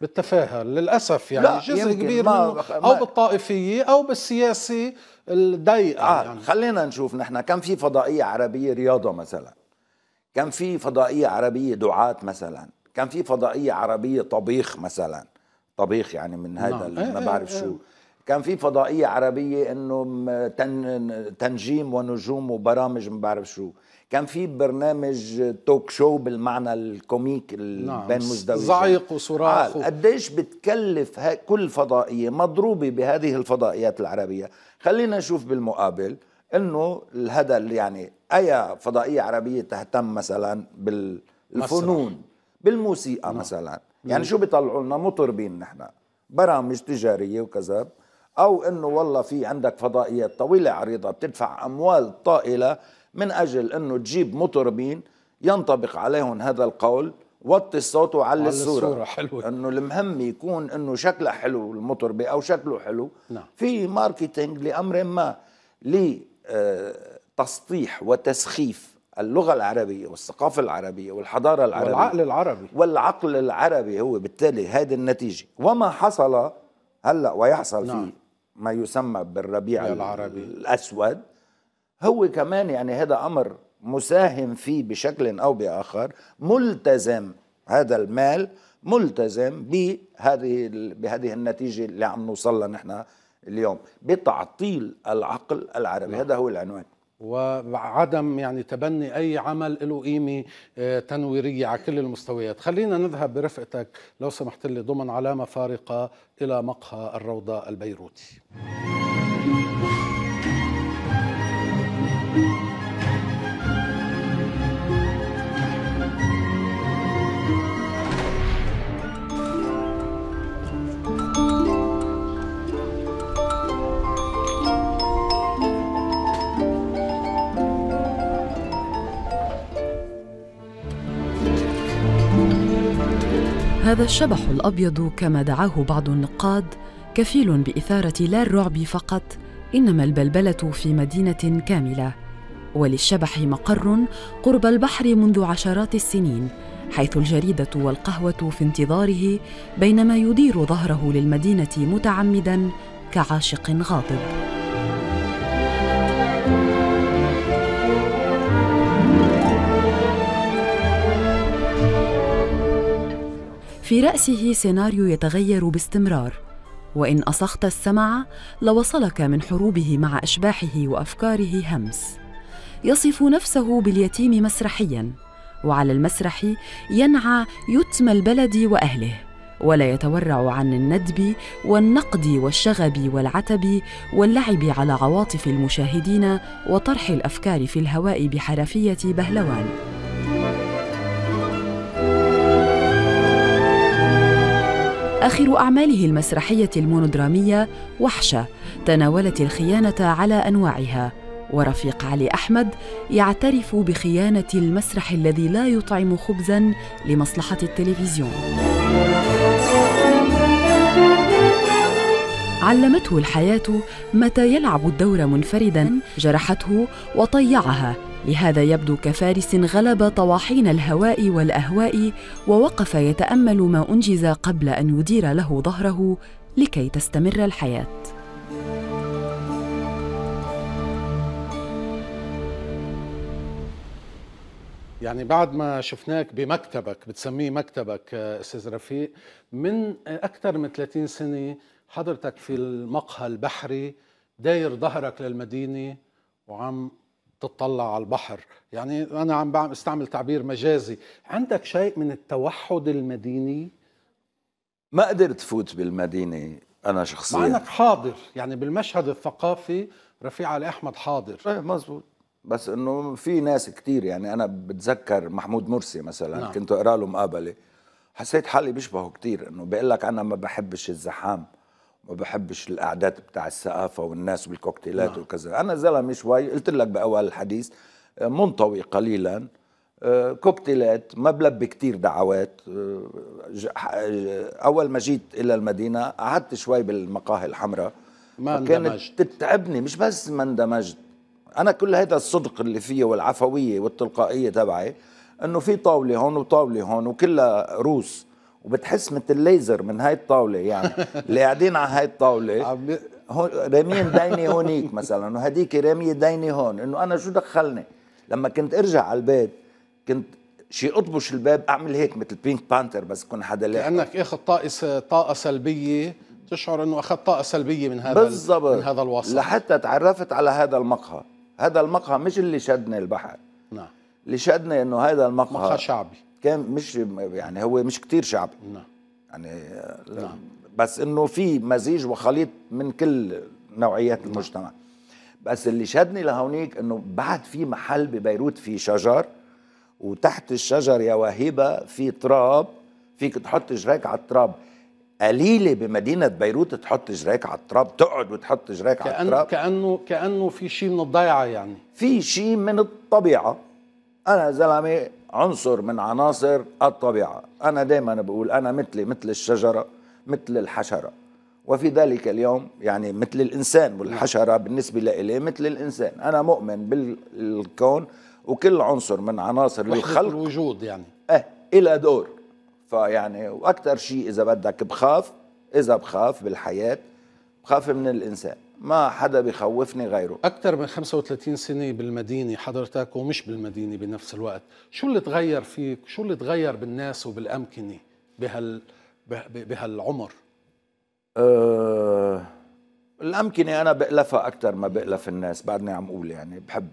بالتفاهه للاسف يعني جزء كبير ما منه او ما بالطائفيه او بالسياسي الضيقه آه يعني. خلينا نشوف نحن كان في فضائيه عربيه رياضه مثلا كان في فضائيه عربيه دعاه مثلا كان في فضائيه عربيه طبيخ مثلا طبيخ يعني من هذا نعم. إيه، ما إيه، بعرف شو إيه. كان في فضائيه عربيه انه تنجيم ونجوم وبرامج ما بعرف شو كان في برنامج توك شو بالمعنى الكوميك نعم بين مزدوجين زعيق وصراخ آه قديش بتكلف كل فضائيه مضروبه بهذه الفضائيات العربيه خلينا نشوف بالمقابل انه الهدى يعني اي فضائيه عربيه تهتم مثلا بالفنون بالموسيقى نعم. مثلا يعني شو بيطلعوا لنا مطربين نحن برامج تجاريه وكذا او انه والله في عندك فضائيات طويله عريضه بتدفع اموال طائله من اجل انه تجيب مطربين ينطبق عليهم هذا القول وطي الصوت وعلي الصوره, الصورة حلوة. انه المهم يكون انه شكلها حلو المطربه او شكله حلو نعم. في ماركتينج لامر ما ل آه تسطيح وتسخيف اللغة العربية والثقافة العربية والحضارة العربية والعقل العربي والعقل العربي هو بالتالي هذه النتيجة وما حصل هلأ ويحصل نعم. في ما يسمى بالربيع العربي الأسود هو كمان يعني هذا أمر مساهم فيه بشكل أو بآخر ملتزم هذا المال ملتزم بهذه بهذه النتيجة اللي عم نوصل لها نحن اليوم بتعطيل العقل العربي نعم. هذا هو العنوان وعدم يعني تبني اي عمل له قيمه آه، تنويريه على كل المستويات، خلينا نذهب برفقتك لو سمحت لي ضمن علامه فارقه الى مقهى الروضه البيروتي. هذا الشبح الأبيض كما دعاه بعض النقاد كفيل بإثارة لا الرعب فقط إنما البلبلة في مدينة كاملة وللشبح مقر قرب البحر منذ عشرات السنين حيث الجريدة والقهوة في انتظاره بينما يدير ظهره للمدينة متعمدا كعاشق غاضب في رأسه سيناريو يتغير باستمرار وإن أصغت السمع لوصلك من حروبه مع أشباحه وأفكاره همس يصف نفسه باليتيم مسرحياً وعلى المسرح ينعى يتم البلد وأهله ولا يتورع عن الندب والنقد والشغب والعتب واللعب على عواطف المشاهدين وطرح الافكار في الهواء بحرفيه بهلوان آخر أعماله المسرحية المونودرامية وحشة تناولت الخيانة على أنواعها ورفيق علي أحمد يعترف بخيانة المسرح الذي لا يطعم خبزا لمصلحة التلفزيون علمته الحياة متى يلعب الدور منفردا جرحته وطيعها لهذا يبدو كفارس غلب طواحين الهواء والاهواء ووقف يتامل ما انجز قبل ان يدير له ظهره لكي تستمر الحياه يعني بعد ما شفناك بمكتبك بتسميه مكتبك آه، استاذ رفيق من اكثر من 30 سنه حضرتك في المقهى البحري داير ظهرك للمدينه وعم تطلع على البحر يعني أنا عم استعمل تعبير مجازي عندك شيء من التوحد المديني ما قدرت فوت بالمدينة أنا شخصيا مع أنك حاضر يعني بالمشهد الثقافي رفيع علي أحمد حاضر ايه مزبوط بس انه في ناس كتير يعني انا بتذكر محمود مرسي مثلا نعم. كنت اقرا له مقابله حسيت حالي بيشبهه كتير انه بيقول لك انا ما بحبش الزحام ما بحبش القعدات بتاع الثقافه والناس والكوكتيلات نعم. وكذا انا زلمه شوي قلت لك باول الحديث آه، منطوي قليلا آه، كوكتيلات ما بلبي كتير دعوات آه، اول ما جيت الى المدينه قعدت شوي بالمقاهي الحمراء ما كانت تتعبني مش بس ما اندمجت انا كل هذا الصدق اللي فيه والعفويه والتلقائيه تبعي انه في طاوله هون وطاوله هون وكلها روس وبتحس مثل الليزر من هاي الطاوله يعني اللي قاعدين على هاي الطاوله هون رامين ديني هونيك مثلا وهديك راميه ديني هون انه انا شو دخلني لما كنت ارجع على البيت كنت شي اطبش الباب اعمل هيك مثل بينك بانتر بس كون حدا لاحق كانك اخذ طاقه طاقه سلبيه تشعر انه اخذت طاقه سلبيه من هذا بالزبط. من هذا الوصف لحتى تعرفت على هذا المقهى هذا المقهى مش اللي شدني البحر نعم اللي شدني انه هذا المقهى مقهى شعبي كان مش يعني هو مش كتير شعبي نعم يعني نعم. بس انه في مزيج وخليط من كل نوعيات نعم. المجتمع بس اللي شدني لهونيك انه بعد في محل ببيروت في شجر وتحت الشجر يا وهيبه في تراب فيك تحط جراك على التراب قليلة بمدينة بيروت تحط جراك على التراب تقعد وتحط جراك على التراب كأنه كأنه في شيء من الضيعة يعني في شيء من الطبيعة انا زلمه عنصر من عناصر الطبيعه انا دائما بقول انا مثلي مثل الشجره مثل الحشره وفي ذلك اليوم يعني مثل الانسان والحشره بالنسبه لإلي مثل الانسان انا مؤمن بالكون وكل عنصر من عناصر الخلق الوجود يعني اه الى دور فيعني واكثر شيء اذا بدك بخاف اذا بخاف بالحياه بخاف من الانسان ما حدا بخوفني غيره أكثر من 35 سنة بالمدينة حضرتك ومش بالمدينة بنفس الوقت شو اللي تغير فيك شو اللي تغير بالناس وبالأمكنة بهال بهالعمر أه... الأمكنة أنا بألفها أكثر ما بألف الناس بعدني عم أقول يعني بحب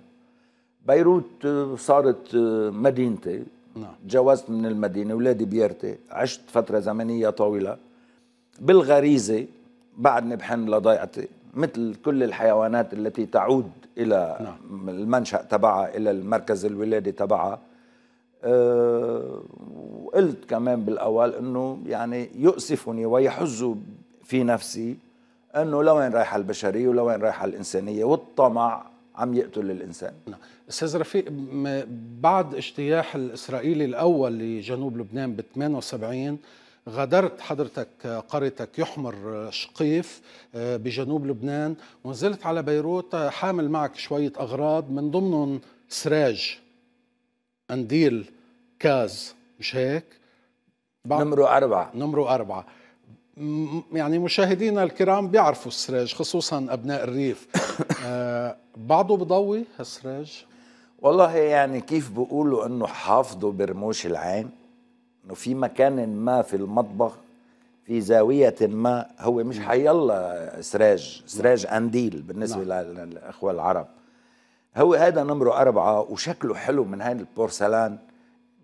بيروت صارت مدينتي نعم. تجوزت من المدينة ولادي بيرتي عشت فترة زمنية طويلة بالغريزة بعدني بحن لضيعتي مثل كل الحيوانات التي تعود الى نعم. المنشا تبعها الى المركز الولاده تبعها أه وقلت كمان بالاول انه يعني يؤسفني ويحز في نفسي انه لوين رايحه البشريه ولوين رايحه الانسانيه والطمع عم يقتل الانسان نعم. استاذ رفيق بعد اجتياح الاسرائيلي الاول لجنوب لبنان ب 78 غادرت حضرتك قريتك يحمر شقيف آه، بجنوب لبنان ونزلت على بيروت آه، حامل معك شوية أغراض من ضمنهم سراج قنديل كاز مش هيك؟ نمرو أربعة نمرو أربعة يعني مشاهدينا الكرام بيعرفوا السراج خصوصا أبناء الريف آه، بعضه بضوي هالسراج والله يعني كيف بقولوا انه حافظه برموش العين انه في مكان ما في المطبخ في زاوية ما هو مش حيلا سراج سراج نعم. أنديل بالنسبة نعم. للأخوة العرب هو هذا نمره أربعة وشكله حلو من هاي البورسلان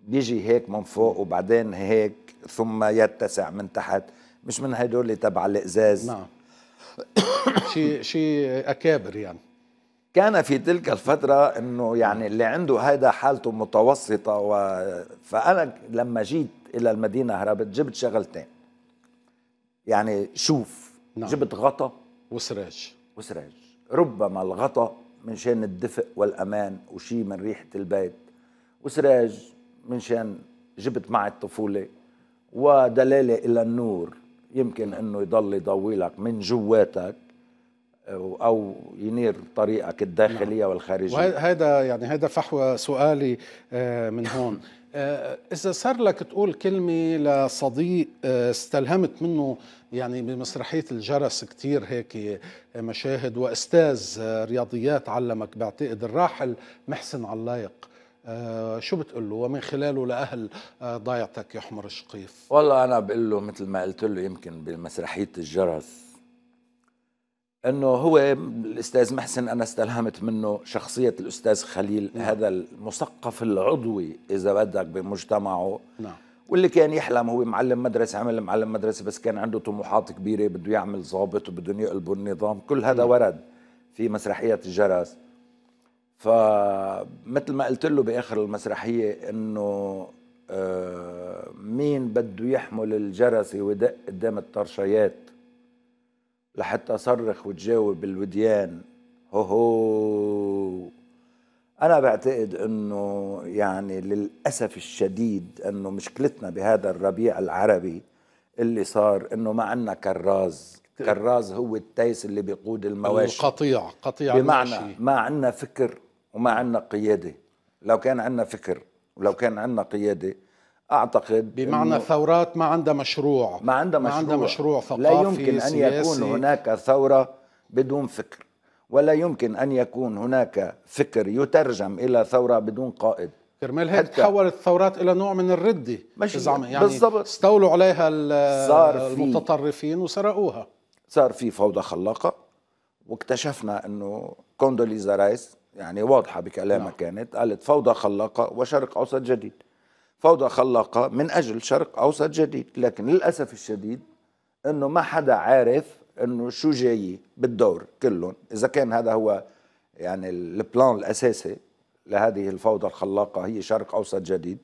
بيجي هيك من فوق وبعدين هيك ثم يتسع من تحت مش من هدول تبع الإزاز نعم شي شي أكابر يعني كان في تلك الفترة انه يعني اللي عنده هيدا حالته متوسطة و... فأنا لما جيت إلى المدينة هربت جبت شغلتين يعني شوف نعم. جبت غطا وسراج وسراج ربما الغطا من شان الدفء والأمان وشي من ريحة البيت وسراج من شان جبت معي الطفولة ودلالة إلى النور يمكن أنه يضل يضوي لك من جواتك او ينير طريقك الداخليه نعم. والخارجيه وهذا يعني هذا فحوى سؤالي آه، من هون آه، اذا صار لك تقول كلمه لصديق آه، استلهمت منه يعني بمسرحيه الجرس كثير هيك مشاهد واستاذ رياضيات علمك بعتقد الراحل محسن علايق شو بتقول له ومن خلاله لاهل ضيعتك يا حمر الشقيف والله انا بقول له مثل ما قلت له يمكن بمسرحيه الجرس انه هو الاستاذ محسن انا استلهمت منه شخصيه الاستاذ خليل نعم. هذا المثقف العضوي اذا بدك بمجتمعه نعم. واللي كان يحلم هو معلم مدرسه عمل معلم مدرسه بس كان عنده طموحات كبيره بده يعمل ضابط وبده يقلبوا النظام كل هذا نعم. ورد في مسرحيه الجرس فمثل ما قلت له باخر المسرحيه انه آه، مين بده يحمل الجرس ويدق قدام الطرشيات لحتى صرخ وتجاوب الوديان هو أنا بعتقد أنه يعني للأسف الشديد أنه مشكلتنا بهذا الربيع العربي اللي صار أنه ما عندنا كراز كراز هو التيس اللي بيقود المواشي القطيع قطيع بمعنى ما عندنا فكر وما عندنا قيادة لو كان عندنا فكر ولو كان عندنا قيادة اعتقد بمعنى ثورات ما عندها مشروع ما عندها مشروع ما عندها مشروع ثقافي لا يمكن ان يكون هناك ثوره بدون فكر ولا يمكن ان يكون هناك فكر يترجم الى ثوره بدون قائد كرمال هيك تحولت الثورات الى نوع من الرده مش يعني بالضبط استولوا عليها المتطرفين وسرقوها صار في فوضى خلاقه واكتشفنا انه كوندوليزا رايس يعني واضحه بكلامها نعم. كانت قالت فوضى خلاقه وشرق اوسط جديد فوضى خلاقة من أجل شرق أوسط جديد لكن للأسف الشديد أنه ما حدا عارف أنه شو جاي بالدور كلهم إذا كان هذا هو يعني البلان الأساسي لهذه الفوضى الخلاقة هي شرق أوسط جديد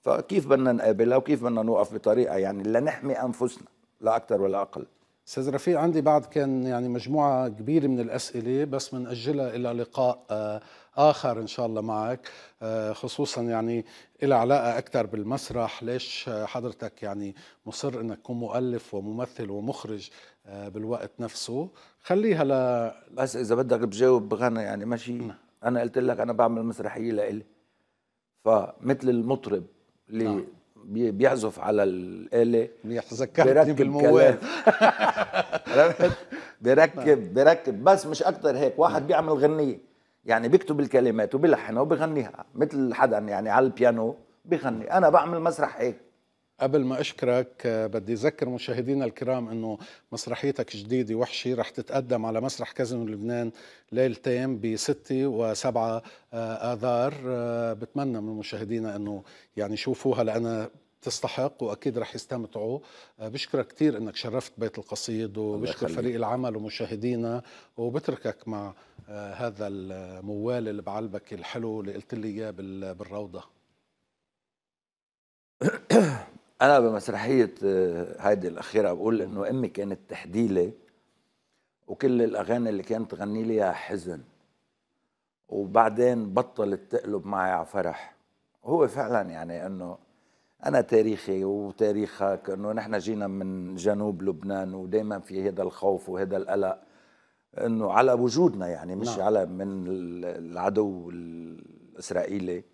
فكيف بدنا نقابلها وكيف بدنا نوقف بطريقة يعني لنحمي أنفسنا لا أكثر ولا أقل استاذ رفيق عندي بعد كان يعني مجموعه كبيره من الاسئله بس بنأجلها الى لقاء آه، آخر إن شاء الله معك آه، خصوصا يعني إلى علاقة أكثر بالمسرح ليش حضرتك يعني مصر أنك تكون مؤلف وممثل ومخرج آه، بالوقت نفسه خليها ل... بس إذا بدك بجاوب غنى يعني ماشي نعم. أنا قلت لك أنا بعمل مسرحية لإلي فمثل المطرب اللي نعم. بيعزف على الآلة منيح تذكرتني بالموال بيركب نعم. بيركب بس مش أكثر هيك واحد نعم. بيعمل غنية يعني بيكتب الكلمات وبيلحنها وبغنيها مثل حدا يعني على البيانو بغني انا بعمل مسرح هيك إيه؟ قبل ما اشكرك آه، بدي اذكر مشاهدينا الكرام انه مسرحيتك جديده وحشي رح تتقدم على مسرح كازينو لبنان ليلتين ب 6 و7 اذار آه، بتمنى من مشاهدينا انه يعني يشوفوها لانها تستحق واكيد رح يستمتعوا آه، بشكرك كثير انك شرفت بيت القصيد وبشكر فريق العمل ومشاهدينا وبتركك مع آه، هذا الموال اللي بعلبك الحلو اللي قلت لي اياه بالروضه انا بمسرحيه آه، هيدي الاخيره بقول انه امي كانت تحديلي وكل الاغاني اللي كانت تغني لي اياها حزن وبعدين بطلت تقلب معي على فرح هو فعلا يعني انه انا تاريخي وتاريخك انه نحن جينا من جنوب لبنان ودائما في هذا الخوف وهذا القلق انه على وجودنا يعني مش نعم. على من العدو الاسرائيلي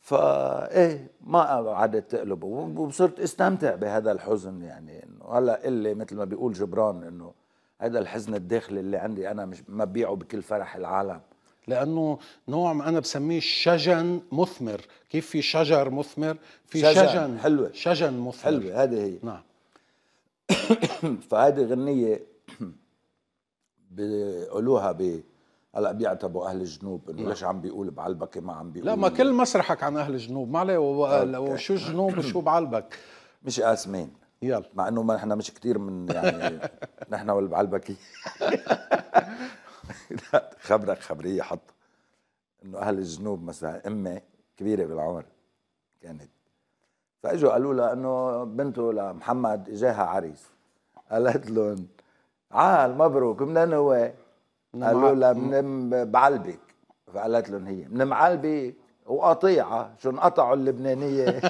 فا ايه ما عادت تقلبه وصرت استمتع بهذا الحزن يعني انه هلا اللي مثل ما بيقول جبران انه هذا الحزن الداخلي اللي عندي انا مش ما ببيعه بكل فرح العالم لانه نوع ما انا بسميه شجن مثمر كيف في شجر مثمر في شجن, شجن حلوه شجن مثمر حلوه هذه هي نعم فهذه غنيه بيقولوها ب هلا بيعتبوا اهل الجنوب انه نعم. ليش عم بيقول بعلبك ما عم بيقول لا ما كل مسرحك عن اهل الجنوب ما عليه وشو جنوب وشو بعلبك مش قاسمين يلا مع انه ما نحن مش كثير من يعني نحن والبعلبكي لا خبرك خبريه حط انه اهل الجنوب مثلا امي كبيره بالعمر كانت فاجوا قالوا لها انه بنته لمحمد اجاها عريس قالت لهم عال مبروك منين هو؟ قالوا لها من بعلبك فقالت لهم هي من معلبك وقطيعة شو انقطعوا اللبنانية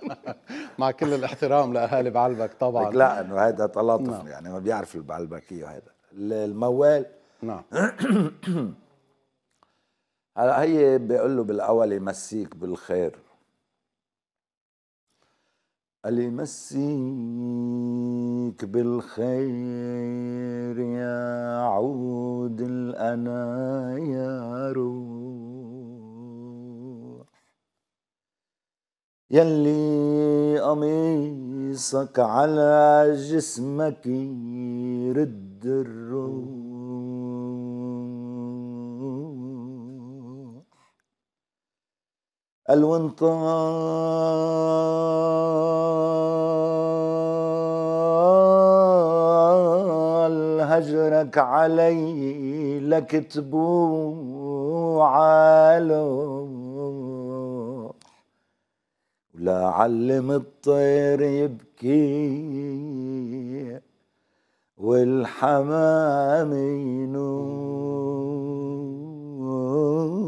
مع كل الاحترام لأهالي بعلبك طبعا لا انه هيدا تلاطف نعم. يعني ما بيعرفوا البعلبكيه وهيدا الموال نعم هلا هي بقول له بالاول يمسيك بالخير قال لي بالخير يا عود الأنا يا روح يلي قميصك على جسمك يرد الروح طال هجرك علي لك تبوع ولا علم الطير يبكي والحمام ينوم